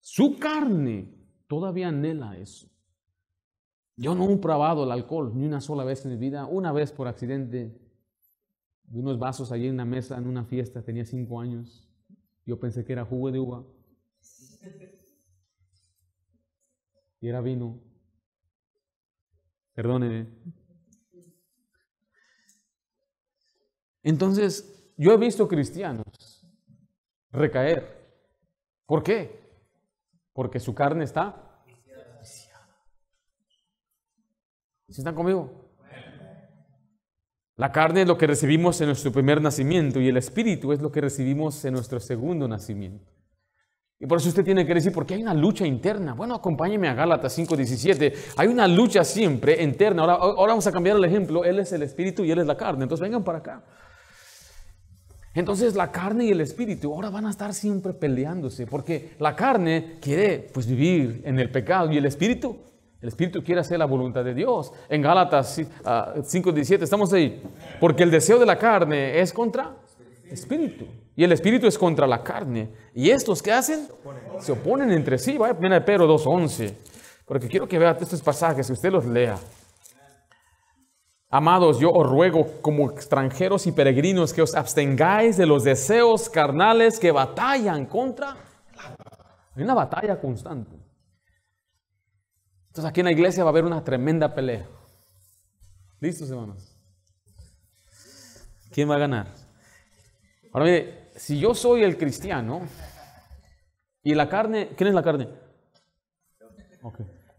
Su carne todavía anhela eso. Yo no he probado el alcohol ni una sola vez en mi vida. Una vez por accidente, de unos vasos allí en una mesa, en una fiesta, tenía cinco años. Yo pensé que era jugo de uva. Y era vino. Perdóneme. Entonces, yo he visto cristianos recaer. ¿Por qué? Porque su carne está ¿Se están conmigo? La carne es lo que recibimos en nuestro primer nacimiento y el espíritu es lo que recibimos en nuestro segundo nacimiento. Y por eso usted tiene que decir, porque hay una lucha interna. Bueno, acompáñeme a Gálatas 5:17. Hay una lucha siempre interna. Ahora, ahora vamos a cambiar el ejemplo. Él es el espíritu y él es la carne. Entonces vengan para acá. Entonces la carne y el espíritu ahora van a estar siempre peleándose, porque la carne quiere pues vivir en el pecado y el espíritu el Espíritu quiere hacer la voluntad de Dios. En Gálatas 5:17 ah, estamos ahí. Porque el deseo de la carne es contra el Espíritu. Y el Espíritu es contra la carne. ¿Y estos qué hacen? Se oponen entre sí. Vaya, 1 Pedro 2:11. Porque quiero que vea estos pasajes, Si usted los lea. Amados, yo os ruego como extranjeros y peregrinos que os abstengáis de los deseos carnales que batallan contra. Hay una batalla constante. Entonces aquí en la iglesia va a haber una tremenda pelea. ¿Listos, hermanos? ¿Quién va a ganar? Ahora mire, si yo soy el cristiano y la carne, ¿quién es la carne?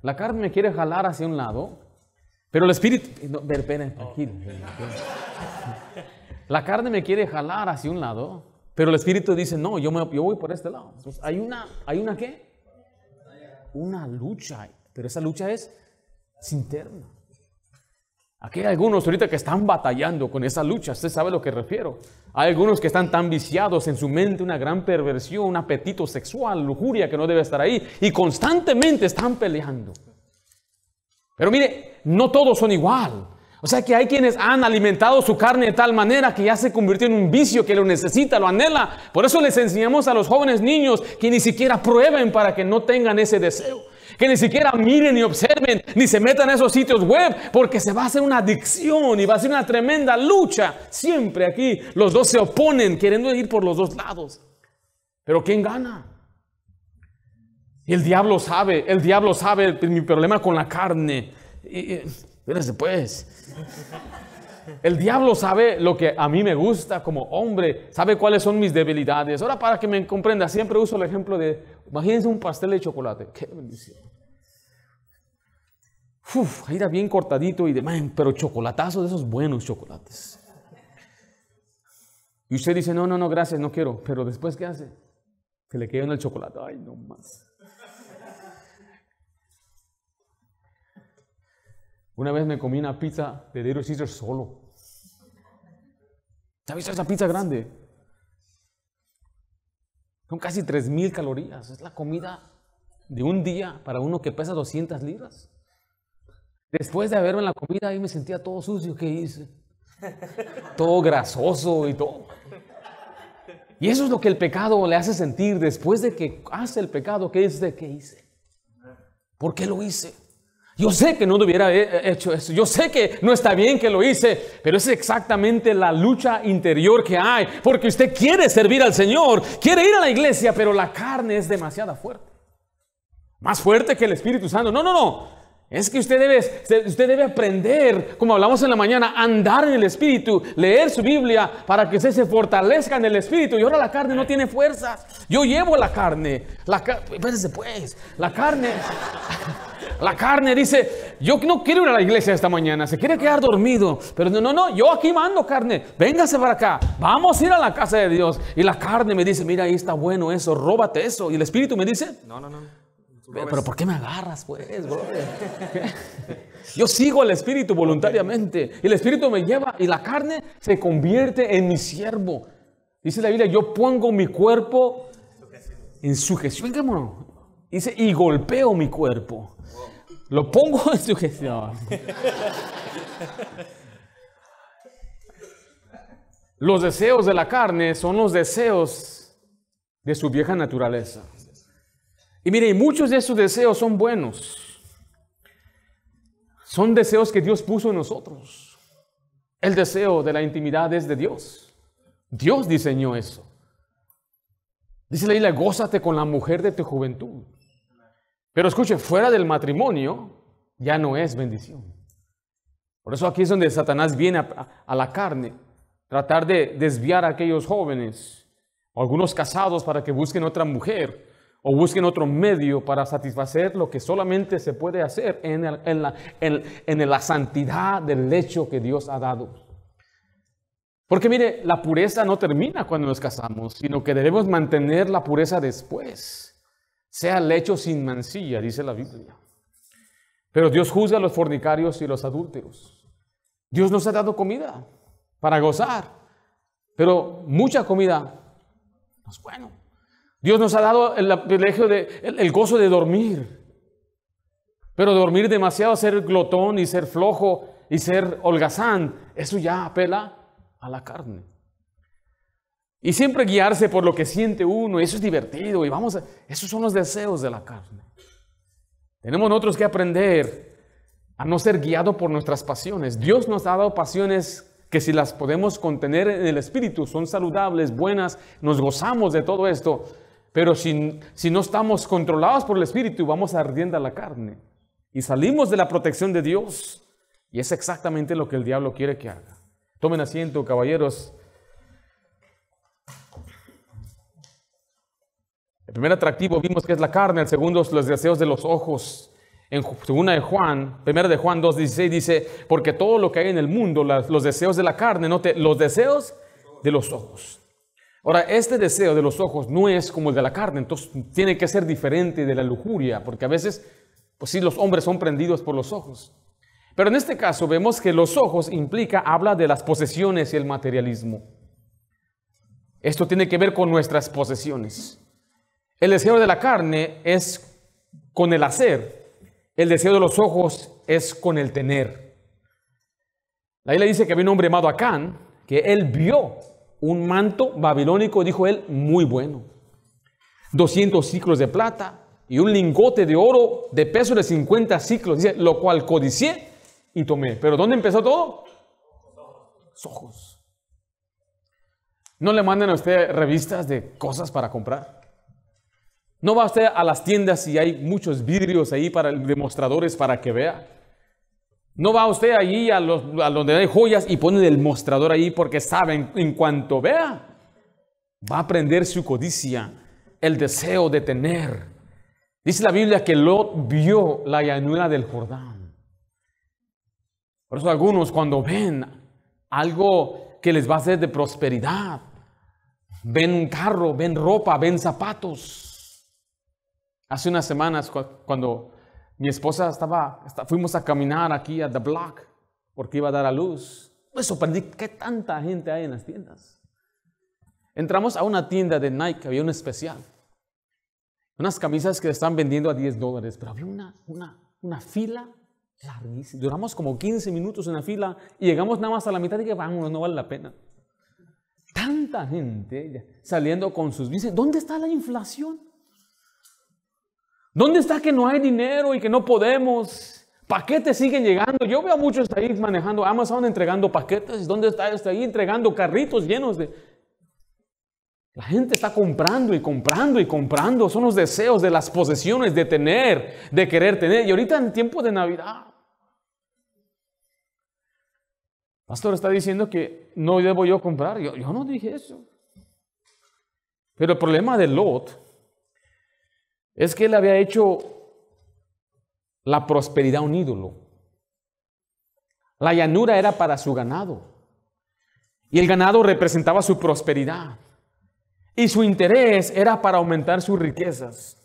La carne me quiere jalar hacia un lado, pero el espíritu, no, ver, tranquilo. La carne me quiere jalar hacia un lado, pero el espíritu dice, no, yo, me, voy por este lado. Entonces, hay una, ¿hay una qué? Una lucha pero esa lucha es interna. Aquí hay algunos ahorita que están batallando con esa lucha, usted sabe a lo que refiero. Hay algunos que están tan viciados en su mente, una gran perversión, un apetito sexual, lujuria que no debe estar ahí, y constantemente están peleando. Pero mire, no todos son igual. O sea que hay quienes han alimentado su carne de tal manera que ya se convirtió en un vicio que lo necesita, lo anhela. Por eso les enseñamos a los jóvenes niños que ni siquiera prueben para que no tengan ese deseo que ni siquiera miren ni observen, ni se metan a esos sitios web, porque se va a hacer una adicción y va a ser una tremenda lucha. Siempre aquí los dos se oponen queriendo ir por los dos lados. Pero ¿quién gana? Y el diablo sabe, el diablo sabe mi problema con la carne. Y, y, pues. El diablo sabe lo que a mí me gusta como hombre, sabe cuáles son mis debilidades. Ahora, para que me comprenda, siempre uso el ejemplo de, imagínense un pastel de chocolate. ¡Qué bendición! Uf, ahí era bien cortadito y de, man, pero chocolatazo de esos buenos chocolates. Y usted dice, no, no, no, gracias, no quiero. Pero después, ¿qué hace? Que le queda en el chocolate. Ay, no más. Una vez me comí una pizza de Dero Caesar solo. Ha visto esa pizza grande? Son casi 3.000 calorías. Es la comida de un día para uno que pesa 200 libras. Después de haberme la comida, ahí me sentía todo sucio. ¿Qué hice? <laughs> Todo grasoso y todo. Y eso es lo que el pecado le hace sentir después de que hace el pecado, ¿qué es de qué hice. ¿Por qué lo hice? Yo sé que no hubiera eh, eh, hecho eso, yo sé que no está bien que lo hice, pero es exactamente la lucha interior que hay, porque usted quiere servir al Señor, quiere ir a la iglesia, pero la carne es demasiado fuerte. Más fuerte que el Espíritu Santo. No, no, no. Es que usted debe, usted debe aprender, como hablamos en la mañana, andar en el Espíritu, leer su Biblia para que usted se fortalezca en el Espíritu. Y ahora la carne no tiene fuerza. Yo llevo la carne. La, pues, la carne. <laughs> La carne dice, yo no quiero ir a la iglesia esta mañana, se quiere quedar dormido. Pero no, no, no, yo aquí mando carne, véngase para acá, vamos a ir a la casa de Dios. Y la carne me dice, mira, ahí está bueno eso, róbate eso. Y el espíritu me dice, no, no, no. Pero, ¿por qué me agarras, pues, <laughs> Yo sigo al Espíritu voluntariamente. Y el Espíritu me lleva y la carne se convierte en mi siervo. Dice la Biblia, yo pongo mi cuerpo en sujeción. Dice, y golpeo mi cuerpo. Lo pongo en su gestión. Los deseos de la carne son los deseos de su vieja naturaleza. Y mire, muchos de esos deseos son buenos. Son deseos que Dios puso en nosotros. El deseo de la intimidad es de Dios. Dios diseñó eso. Dice la isla, gózate con la mujer de tu juventud. Pero escuche, fuera del matrimonio ya no es bendición. Por eso aquí es donde Satanás viene a, la carne, tratar de desviar a aquellos jóvenes, o algunos casados para que busquen otra mujer, o busquen otro medio para satisfacer lo que solamente se puede hacer en, la, en, en, la, santidad del lecho que Dios ha dado. Porque mire, la pureza no termina cuando nos casamos, sino que debemos mantener la pureza después sea lecho sin mancilla, dice la Biblia. Pero Dios juzga a los fornicarios y los adúlteros. Dios nos ha dado comida para gozar, pero mucha comida no es bueno. Dios nos ha dado el privilegio, de, el gozo de dormir, pero dormir demasiado, ser glotón y ser flojo y ser holgazán, eso ya apela a la carne. Y siempre guiarse por lo que siente uno, eso es divertido y vamos, esos son los deseos de la carne. Tenemos nosotros que aprender a no ser guiados por nuestras pasiones. Dios nos ha dado pasiones que si las podemos contener en el espíritu, son saludables, buenas, nos gozamos de todo esto, pero si, si no estamos controlados por el espíritu, vamos a ardiendo la carne y salimos de la protección de Dios. Y es exactamente lo que el diablo quiere que haga. Tomen asiento, caballeros. El primer atractivo vimos que es la carne, el segundo los deseos de los ojos. En segunda de Juan, primera de Juan 2:16 dice, porque todo lo que hay en el mundo, los deseos de la carne, no los deseos de los ojos. Ahora, este deseo de los ojos no es como el de la carne, entonces tiene que ser diferente de la lujuria, porque a veces, pues sí, los hombres son prendidos por los ojos. Pero en este caso vemos que los ojos implica, habla de las posesiones y el materialismo. Esto tiene que ver con nuestras posesiones. El deseo de la carne es con el hacer. El deseo de los ojos es con el tener. La le dice que había un hombre llamado Acán, que él vio un manto babilónico, dijo él, muy bueno. 200 ciclos de plata y un lingote de oro de peso de 50 ciclos. Dice, lo cual codicié y tomé. Pero ¿dónde empezó todo? Los ojos. No le manden a usted revistas de cosas para comprar. No va usted a las tiendas y hay muchos vidrios ahí para demostradores para que vea. No va usted allí a, donde hay joyas y pone el mostrador ahí porque sabe en cuanto vea, va a prender su codicia, el deseo de tener. Dice la Biblia que Lot vio la llanura del Jordán. Por eso algunos cuando ven algo que les va a hacer de prosperidad, ven un carro, ven ropa, ven zapatos Hace unas semanas, cuando mi esposa estaba, fuimos a caminar aquí a The Block, porque iba a dar a luz, me sorprendí que tanta gente hay en las tiendas. Entramos a una tienda de Nike, había un especial. Unas camisas que están vendiendo a 10 dólares, pero había una, fila larguísima. Duramos como 15 minutos en la fila y llegamos nada más a la mitad y que vamos, no vale la pena. Tanta gente saliendo con sus bicis. ¿Dónde está la inflación? ¿Dónde está que no hay dinero y que no podemos? Paquetes siguen llegando. Yo veo a muchos ahí manejando Amazon entregando paquetes. ¿Dónde está Está ahí entregando carritos llenos de... La gente está comprando y comprando y comprando. Son los deseos de las posesiones, de tener, de querer tener. Y ahorita en tiempo de Navidad. Pastor está diciendo que no debo yo comprar. Yo, yo no dije eso. Pero el problema de Lot es que él había hecho la prosperidad un ídolo. La llanura era para su ganado. Y el ganado representaba su prosperidad. Y su interés era para aumentar sus riquezas.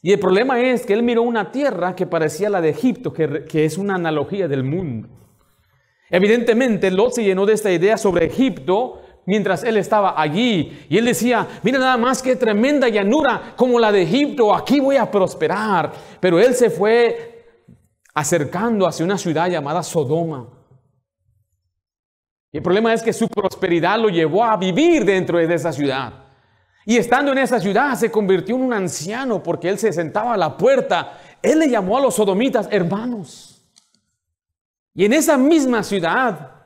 Y el problema es que él miró una tierra que parecía la de Egipto, que, que es una analogía del mundo. Evidentemente, Lot se llenó de esta idea sobre Egipto mientras él estaba allí. Y él decía, mira nada más que tremenda llanura como la de Egipto, aquí voy a prosperar. Pero él se fue acercando hacia una ciudad llamada Sodoma. Y el problema es que su prosperidad lo llevó a vivir dentro de esa ciudad. Y estando en esa ciudad se convirtió en un anciano porque él se sentaba a la puerta. Él le llamó a los sodomitas hermanos. Y en esa misma ciudad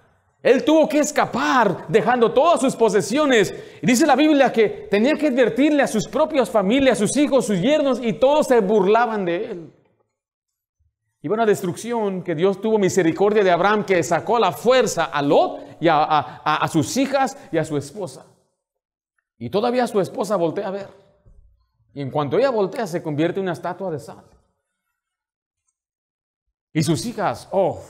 él tuvo que escapar dejando todas sus posesiones. Y dice la Biblia que tenía que advertirle a sus propias familias, a sus hijos, sus yernos, y todos se burlaban de él. Y una destrucción que Dios tuvo misericordia de Abraham, que sacó la fuerza a Lot y a, a sus hijas y a su esposa. Y todavía su esposa voltea a ver. Y en cuanto ella voltea, se convierte en una estatua de sal. Y sus hijas, oh,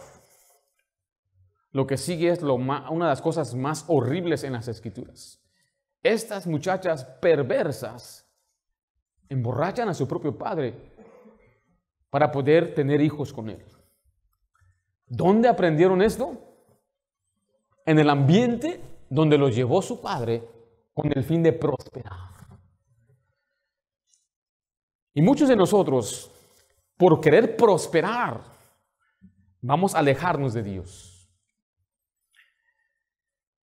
lo que sigue es una de las cosas más horribles en las escrituras. Estas muchachas perversas emborrachan a su propio padre para poder tener hijos con él. ¿Dónde aprendieron esto? En el ambiente donde lo llevó su padre con el fin de prosperar. Y muchos de nosotros, por querer prosperar, vamos a alejarnos de Dios.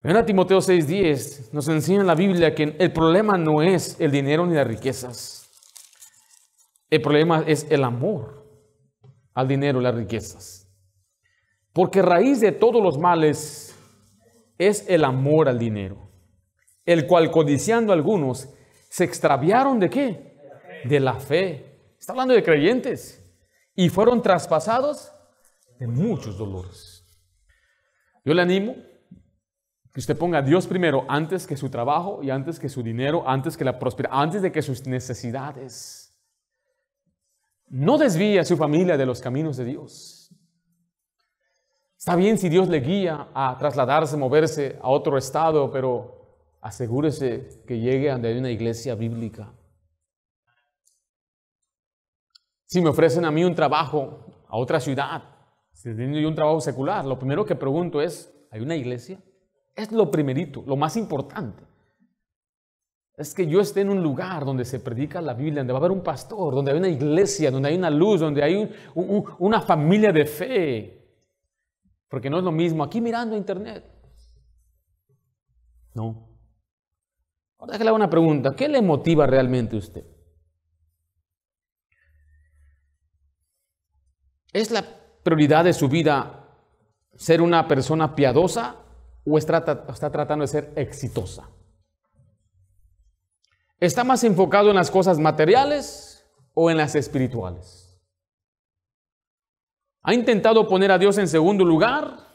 En Timoteo 6:10 nos enseña en la Biblia que el problema no es el dinero ni las riquezas. El problema es el amor al dinero y las riquezas. Porque raíz de todos los males es el amor al dinero, el cual codiciando algunos se extraviaron de qué? De la fe. Está hablando de creyentes. Y fueron traspasados de muchos dolores. Yo le animo que usted ponga a Dios primero antes que su trabajo y antes que su dinero, antes que la prosperidad, antes de que sus necesidades. No desvíe a su familia de los caminos de Dios. Está bien si Dios le guía a trasladarse, moverse a otro estado, pero asegúrese que llegue a donde hay una iglesia bíblica. Si me ofrecen a mí un trabajo a otra ciudad, si tengo yo un trabajo secular, lo primero que pregunto es, ¿hay una iglesia? Es lo primerito, lo más importante. Es que yo esté en un lugar donde se predica la Biblia, donde va a haber un pastor, donde hay una iglesia, donde hay una luz, donde hay una familia de fe. Porque no es lo mismo aquí mirando internet. No. Ahora que le una pregunta. ¿Qué le motiva realmente a usted? ¿Es la prioridad de su vida ser una persona piadosa o está, tratando de ser exitosa. ¿Está más enfocado en las cosas materiales o en las espirituales? ¿Ha intentado poner a Dios en segundo lugar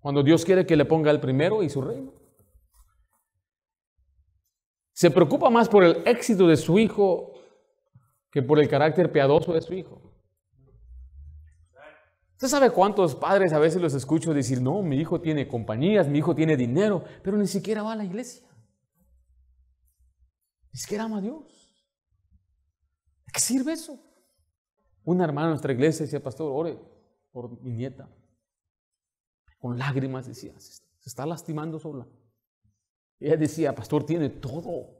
cuando Dios quiere que le ponga el primero y su reino? ¿Se preocupa más por el éxito de su hijo que por el carácter piadoso de su hijo? ¿Usted sabe cuántos padres a veces los escucho decir, no, mi hijo tiene compañías, mi hijo tiene dinero, pero ni siquiera va a la iglesia? Ni siquiera ama a Dios. qué sirve eso? Una hermana de nuestra iglesia decía, pastor, ore por mi nieta. Con lágrimas decía, se está lastimando sola. Ella decía, pastor, tiene todo.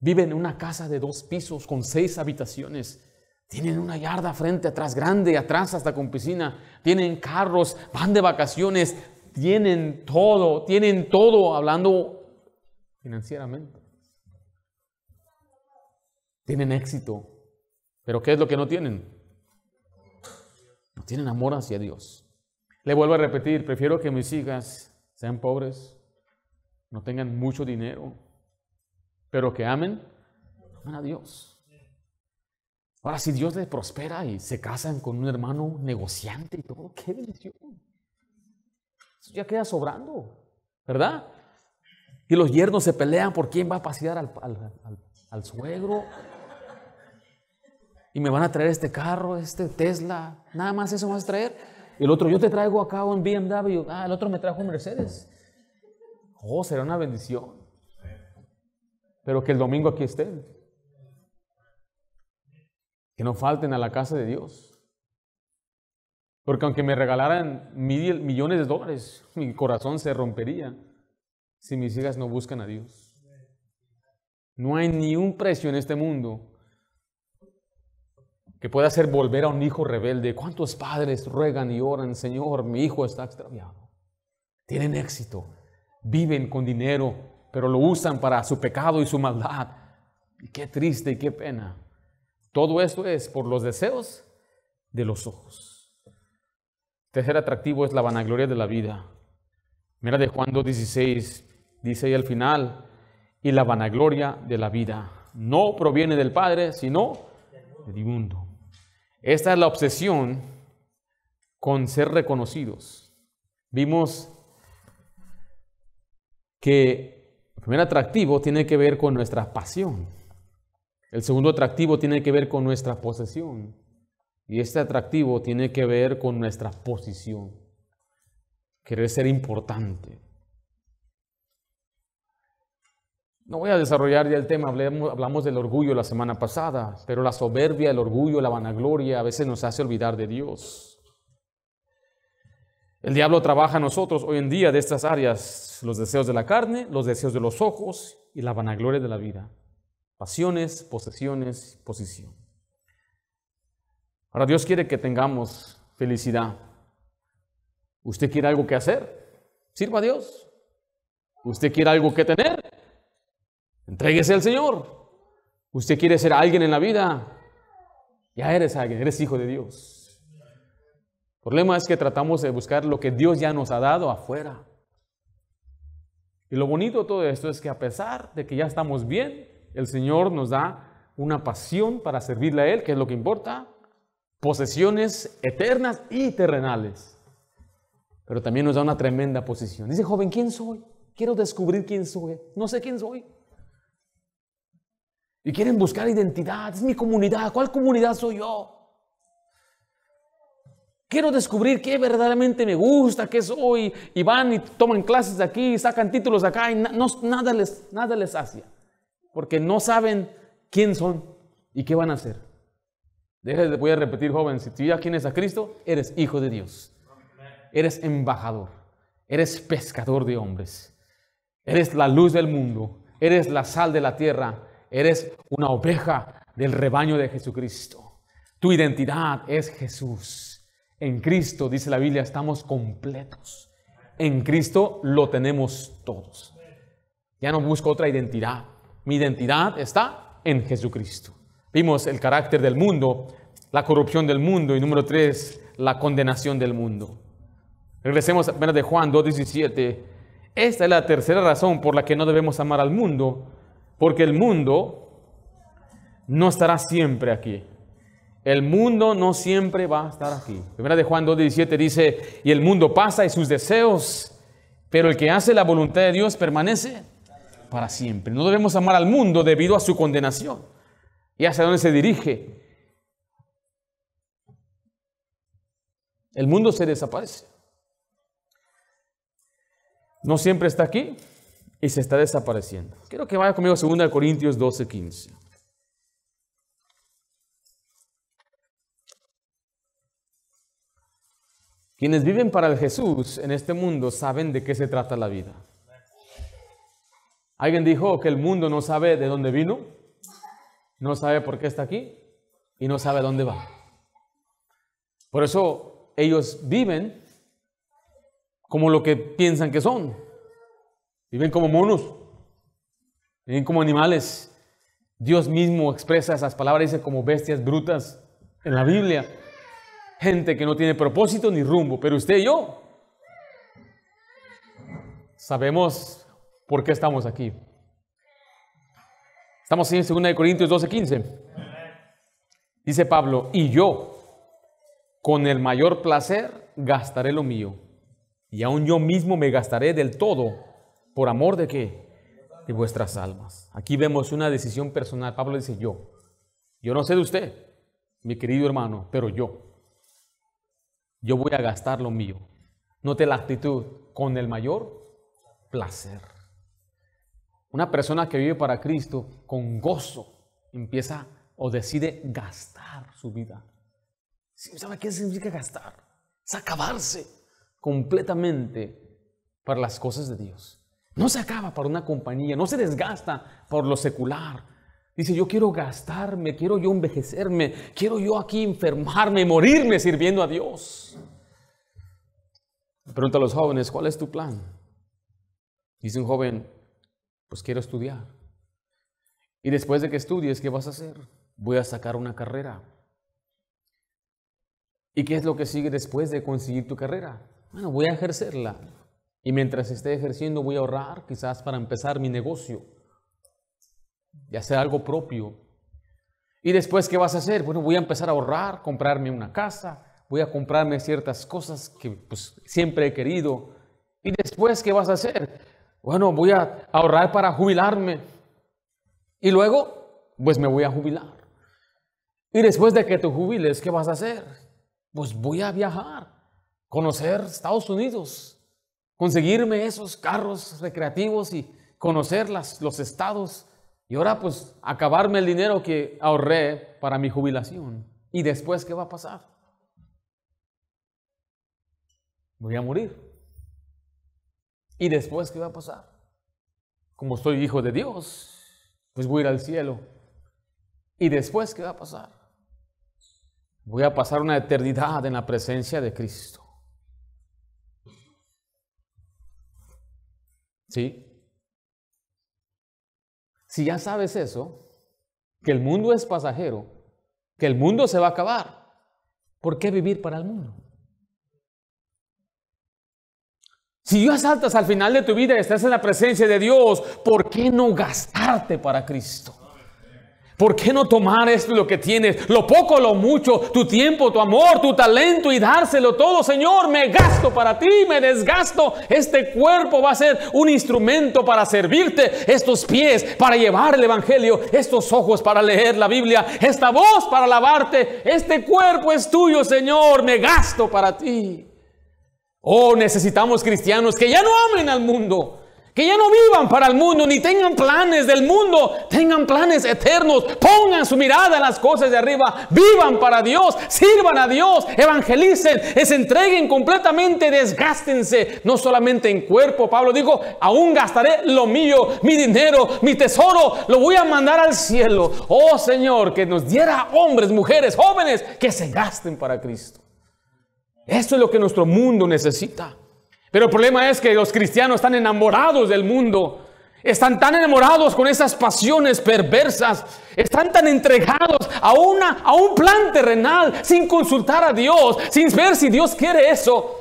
Vive en una casa de dos pisos con seis habitaciones. Tienen una yarda frente, atrás grande, atrás hasta con piscina. Tienen carros, van de vacaciones, tienen todo, tienen todo hablando financieramente. Tienen éxito. Pero ¿qué es lo que no tienen? No tienen amor hacia Dios. Le vuelvo a repetir, prefiero que mis hijas sean pobres, no tengan mucho dinero, pero que amen, amen a Dios. Ahora, si Dios les prospera y se casan con un hermano negociante y todo, qué bendición. Eso ya queda sobrando, ¿verdad? Y los yernos se pelean por quién va a pasear al, suegro. Y me van a traer este carro, este Tesla, nada más eso me vas a traer. Y el otro, yo te traigo acá un BMW. Ah, el otro me trajo un Mercedes. Oh, será una bendición. Pero que el domingo aquí estén que no falten a la casa de Dios. Porque aunque me regalaran millones de dólares, mi corazón se rompería si mis hijas no buscan a Dios. No hay ni un precio en este mundo que pueda hacer volver a un hijo rebelde. ¿Cuántos padres ruegan y oran, Señor, mi hijo está extraviado? Tienen éxito, viven con dinero, pero lo usan para su pecado y su maldad. Y qué triste y qué pena. Todo esto es por los deseos de los ojos. Tercer atractivo es la vanagloria de la vida. Mira de Juan 2.16, dice ahí al final, y la vanagloria de la vida. No proviene del Padre, sino del mundo. Esta es la obsesión con ser reconocidos. Vimos que el primer atractivo tiene que ver con nuestra pasión. El segundo atractivo tiene que ver con nuestra posesión. Y este atractivo tiene que ver con nuestra posición. Querer ser importante. No voy a desarrollar ya el tema, hablamos, del orgullo la semana pasada, pero la soberbia, el orgullo, la vanagloria a veces nos hace olvidar de Dios. El diablo trabaja a nosotros hoy en día de estas áreas, los deseos de la carne, los deseos de los ojos y la vanagloria de la vida. Pasiones, posesiones, posición. Ahora Dios quiere que tengamos felicidad. ¿Usted quiere algo que hacer? Sirva a Dios. ¿Usted quiere algo que tener? Entréguese al Señor. ¿Usted quiere ser alguien en la vida? Ya eres alguien, eres hijo de Dios. El problema es que tratamos de buscar lo que Dios ya nos ha dado afuera. Y lo bonito de todo esto es que a pesar de que ya estamos bien, el Señor nos da una pasión para servirle a Él, que es lo que importa, posesiones eternas y terrenales. Pero también nos da una tremenda posición. Dice, joven, ¿quién soy? Quiero descubrir quién soy. No sé quién soy. Y quieren buscar identidad. Es mi comunidad. ¿Cuál comunidad soy yo? Quiero descubrir qué verdaderamente me gusta, qué soy. Y van y toman clases aquí, sacan títulos acá y nada, les, nada les hacía porque no saben quién son y qué van a hacer. voy a repetir, joven, si tú ya tienes a Cristo, eres hijo de Dios. Eres embajador, eres pescador de hombres, eres la luz del mundo, eres la sal de la tierra, eres una oveja del rebaño de Jesucristo. Tu identidad es Jesús. En Cristo, dice la Biblia, estamos completos. En Cristo lo tenemos todos. Ya no busco otra identidad. Mi identidad está en Jesucristo. Vimos el carácter del mundo, la corrupción del mundo y número tres, la condenación del mundo. Regresemos a de Juan 2.17. Esta es la tercera razón por la que no debemos amar al mundo, porque el mundo no estará siempre aquí. El mundo no siempre va a estar aquí. Primera de Juan 2.17 dice, y el mundo pasa y sus deseos, pero el que hace la voluntad de Dios permanece para siempre. No debemos amar al mundo debido a su condenación y hacia dónde se dirige. El mundo se desaparece. No siempre está aquí y se está desapareciendo. Quiero que vaya conmigo segunda 2 Corintios 12, 15. Quienes viven para el Jesús en este mundo saben de qué se trata la vida. Alguien dijo que el mundo no sabe de dónde vino, no sabe por qué está aquí y no sabe dónde va. Por eso ellos viven como lo que piensan que son. Viven como monos, viven como animales. Dios mismo expresa esas palabras, dice como bestias brutas en la Biblia. Gente que no tiene propósito ni rumbo, pero usted y yo sabemos ¿Por qué estamos aquí? Estamos en 2 Corintios 12.15 Dice Pablo, y yo, con el mayor placer, gastaré lo mío. Y aún yo mismo me gastaré del todo, por amor de qué? De vuestras almas. Aquí vemos una decisión personal. Pablo dice, yo. Yo no sé de usted, mi querido hermano, pero yo. Yo voy a gastar lo mío. Note la actitud, con el mayor placer. Una persona que vive para Cristo con gozo empieza o decide gastar su vida. ¿Sabe qué significa gastar? Es acabarse completamente para las cosas de Dios. No se acaba para una compañía, no se desgasta por lo secular. Dice, yo quiero gastarme, quiero yo envejecerme, quiero yo aquí enfermarme, morirme sirviendo a Dios. Pregunta a los jóvenes, ¿cuál es tu plan? Dice un joven, pues quiero estudiar. Y después de que estudies, ¿qué vas a hacer? Voy a sacar una carrera. ¿Y qué es lo que sigue después de conseguir tu carrera? Bueno, voy a ejercerla. Y mientras esté ejerciendo, voy a ahorrar quizás para empezar mi negocio y hacer algo propio. Y después, ¿qué vas a hacer? Bueno, voy a empezar a ahorrar, comprarme una casa, voy a comprarme ciertas cosas que pues, siempre he querido. Y después, ¿qué vas a hacer? bueno, voy a ahorrar para jubilarme. Y luego, pues me voy a jubilar. Y después de que te jubiles, ¿qué vas a hacer? Pues voy a viajar, conocer Estados Unidos, conseguirme esos carros recreativos y conocer los estados. Y ahora pues acabarme el dinero que ahorré para mi jubilación. ¿Y después qué va a pasar? Voy a morir. ¿Y después qué va a pasar? Como soy hijo de Dios, pues voy a ir al cielo. ¿Y después qué va a pasar? Voy a pasar una eternidad en la presencia de Cristo. ¿Sí? Si ya sabes eso, que el mundo es pasajero, que el mundo se va a acabar, ¿por qué vivir para el mundo? Si ya saltas al final de tu vida y estás en la presencia de Dios, ¿por qué no gastarte para Cristo? ¿Por qué no tomar esto lo que tienes, lo poco, lo mucho, tu tiempo, tu amor, tu talento y dárselo todo? Señor, me gasto para ti, me desgasto. Este cuerpo va a ser un instrumento para servirte, estos pies para llevar el Evangelio, estos ojos para leer la Biblia, esta voz para alabarte. Este cuerpo es tuyo, Señor, me gasto para ti. Oh, necesitamos cristianos que ya no hablen al mundo, que ya no vivan para el mundo, ni tengan planes del mundo, tengan planes eternos, pongan su mirada en las cosas de arriba, vivan para Dios, sirvan a Dios, evangelicen, se entreguen completamente, desgástense, no solamente en cuerpo, Pablo dijo, aún gastaré lo mío, mi dinero, mi tesoro, lo voy a mandar al cielo. Oh Señor, que nos diera hombres, mujeres, jóvenes, que se gasten para Cristo. Eso es lo que nuestro mundo necesita. Pero el problema es que los cristianos están enamorados del mundo. Están tan enamorados con esas pasiones perversas. Están tan entregados a, una, a un plan terrenal sin consultar a Dios, sin ver si Dios quiere eso.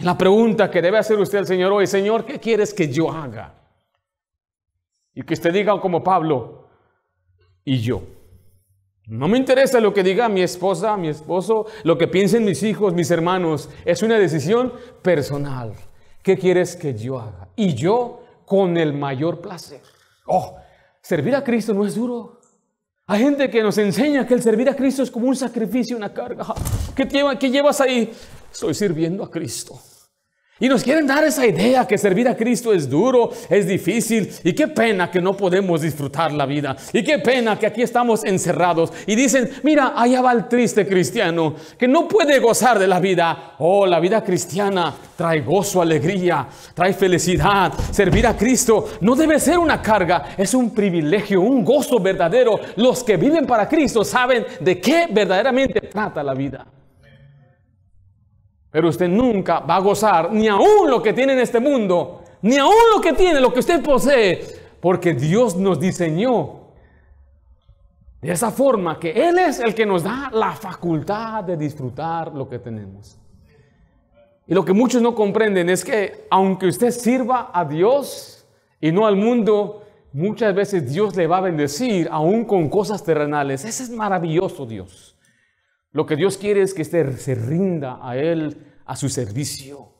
La pregunta que debe hacer usted al Señor hoy, Señor, ¿qué quieres que yo haga? Y que usted diga como Pablo, y yo. No me interesa lo que diga mi esposa, mi esposo, lo que piensen mis hijos, mis hermanos. Es una decisión personal. ¿Qué quieres que yo haga? Y yo con el mayor placer. Oh, servir a Cristo no es duro. Hay gente que nos enseña que el servir a Cristo es como un sacrificio, una carga. ¿Qué, qué llevas ahí? Estoy sirviendo a Cristo. Y nos quieren dar esa idea que servir a Cristo es duro, es difícil. Y qué pena que no podemos disfrutar la vida. Y qué pena que aquí estamos encerrados. Y dicen, mira, allá va el triste cristiano que no puede gozar de la vida. Oh, la vida cristiana trae gozo, alegría, trae felicidad. Servir a Cristo no debe ser una carga, es un privilegio, un gozo verdadero. Los que viven para Cristo saben de qué verdaderamente trata la vida. Pero usted nunca va a gozar ni aún lo que tiene en este mundo, ni aún lo que tiene, lo que usted posee, porque Dios nos diseñó de esa forma que Él es el que nos da la facultad de disfrutar lo que tenemos. Y lo que muchos no comprenden es que aunque usted sirva a Dios y no al mundo, muchas veces Dios le va a bendecir aún con cosas terrenales. Ese es maravilloso Dios. Lo que Dios quiere es que éste se rinda a Él, a su servicio.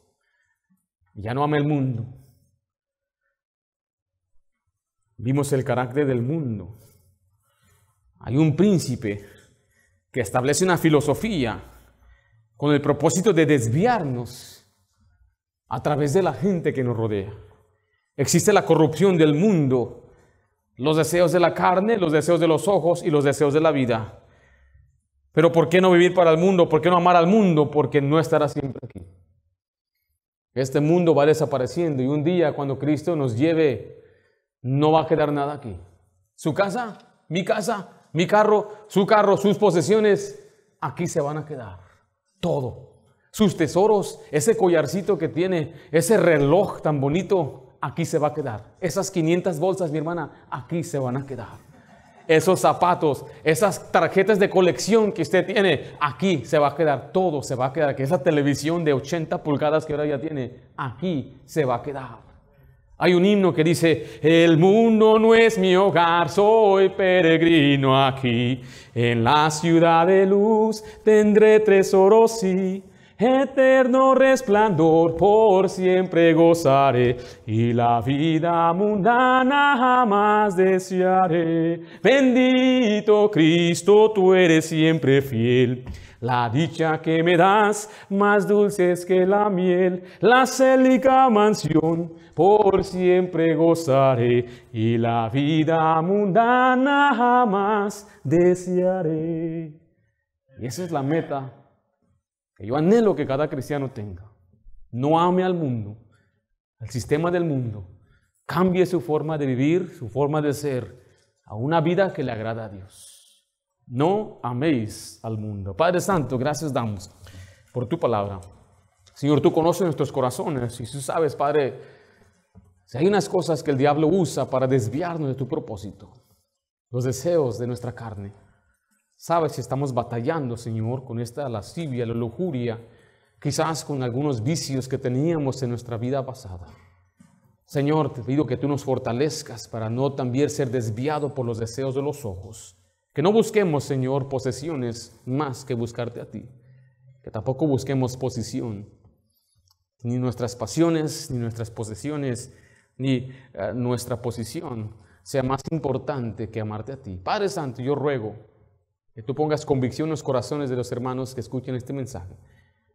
Ya no ama el mundo. Vimos el carácter del mundo. Hay un príncipe que establece una filosofía con el propósito de desviarnos a través de la gente que nos rodea. Existe la corrupción del mundo, los deseos de la carne, los deseos de los ojos y los deseos de la vida. Pero ¿por qué no vivir para el mundo? ¿Por qué no amar al mundo? Porque no estará siempre aquí. Este mundo va desapareciendo y un día cuando Cristo nos lleve, no va a quedar nada aquí. Su casa, mi casa, mi carro, su carro, sus posesiones, aquí se van a quedar. Todo. Sus tesoros, ese collarcito que tiene, ese reloj tan bonito, aquí se va a quedar. Esas 500 bolsas, mi hermana, aquí se van a quedar esos zapatos, esas tarjetas de colección que usted tiene, aquí se va a quedar, todo se va a quedar que Esa televisión de 80 pulgadas que ahora ya tiene, aquí se va a quedar. Hay un himno que dice, el mundo no es mi hogar, soy peregrino aquí. En la ciudad de luz tendré tesoros, y eterno resplandor por siempre gozaré y la vida mundana jamás desearé. Bendito Cristo, tú eres siempre fiel. La dicha que me das, más dulce es que la miel, la célica mansión, por siempre gozaré y la vida mundana jamás desearé. Y esa es la meta yo anhelo que cada cristiano tenga. No ame al mundo, al sistema del mundo. Cambie su forma de vivir, su forma de ser, a una vida que le agrada a Dios. No améis al mundo. Padre Santo, gracias damos por tu palabra. Señor, tú conoces nuestros corazones y tú sabes, Padre, si hay unas cosas que el diablo usa para desviarnos de tu propósito, los deseos de nuestra carne. Sabes si estamos batallando, Señor, con esta lascivia, la lujuria, quizás con algunos vicios que teníamos en nuestra vida pasada. Señor, te pido que tú nos fortalezcas para no también ser desviado por los deseos de los ojos. Que no busquemos, Señor, posesiones más que buscarte a ti. Que tampoco busquemos posición, ni nuestras pasiones, ni nuestras posesiones, ni eh, nuestra posición sea más importante que amarte a ti. Padre Santo, yo ruego que tú pongas convicción en los corazones de los hermanos que escuchen este mensaje,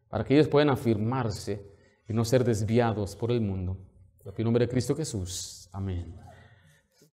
para que ellos puedan afirmarse y no ser desviados por el mundo. En el nombre de Cristo Jesús. Amén.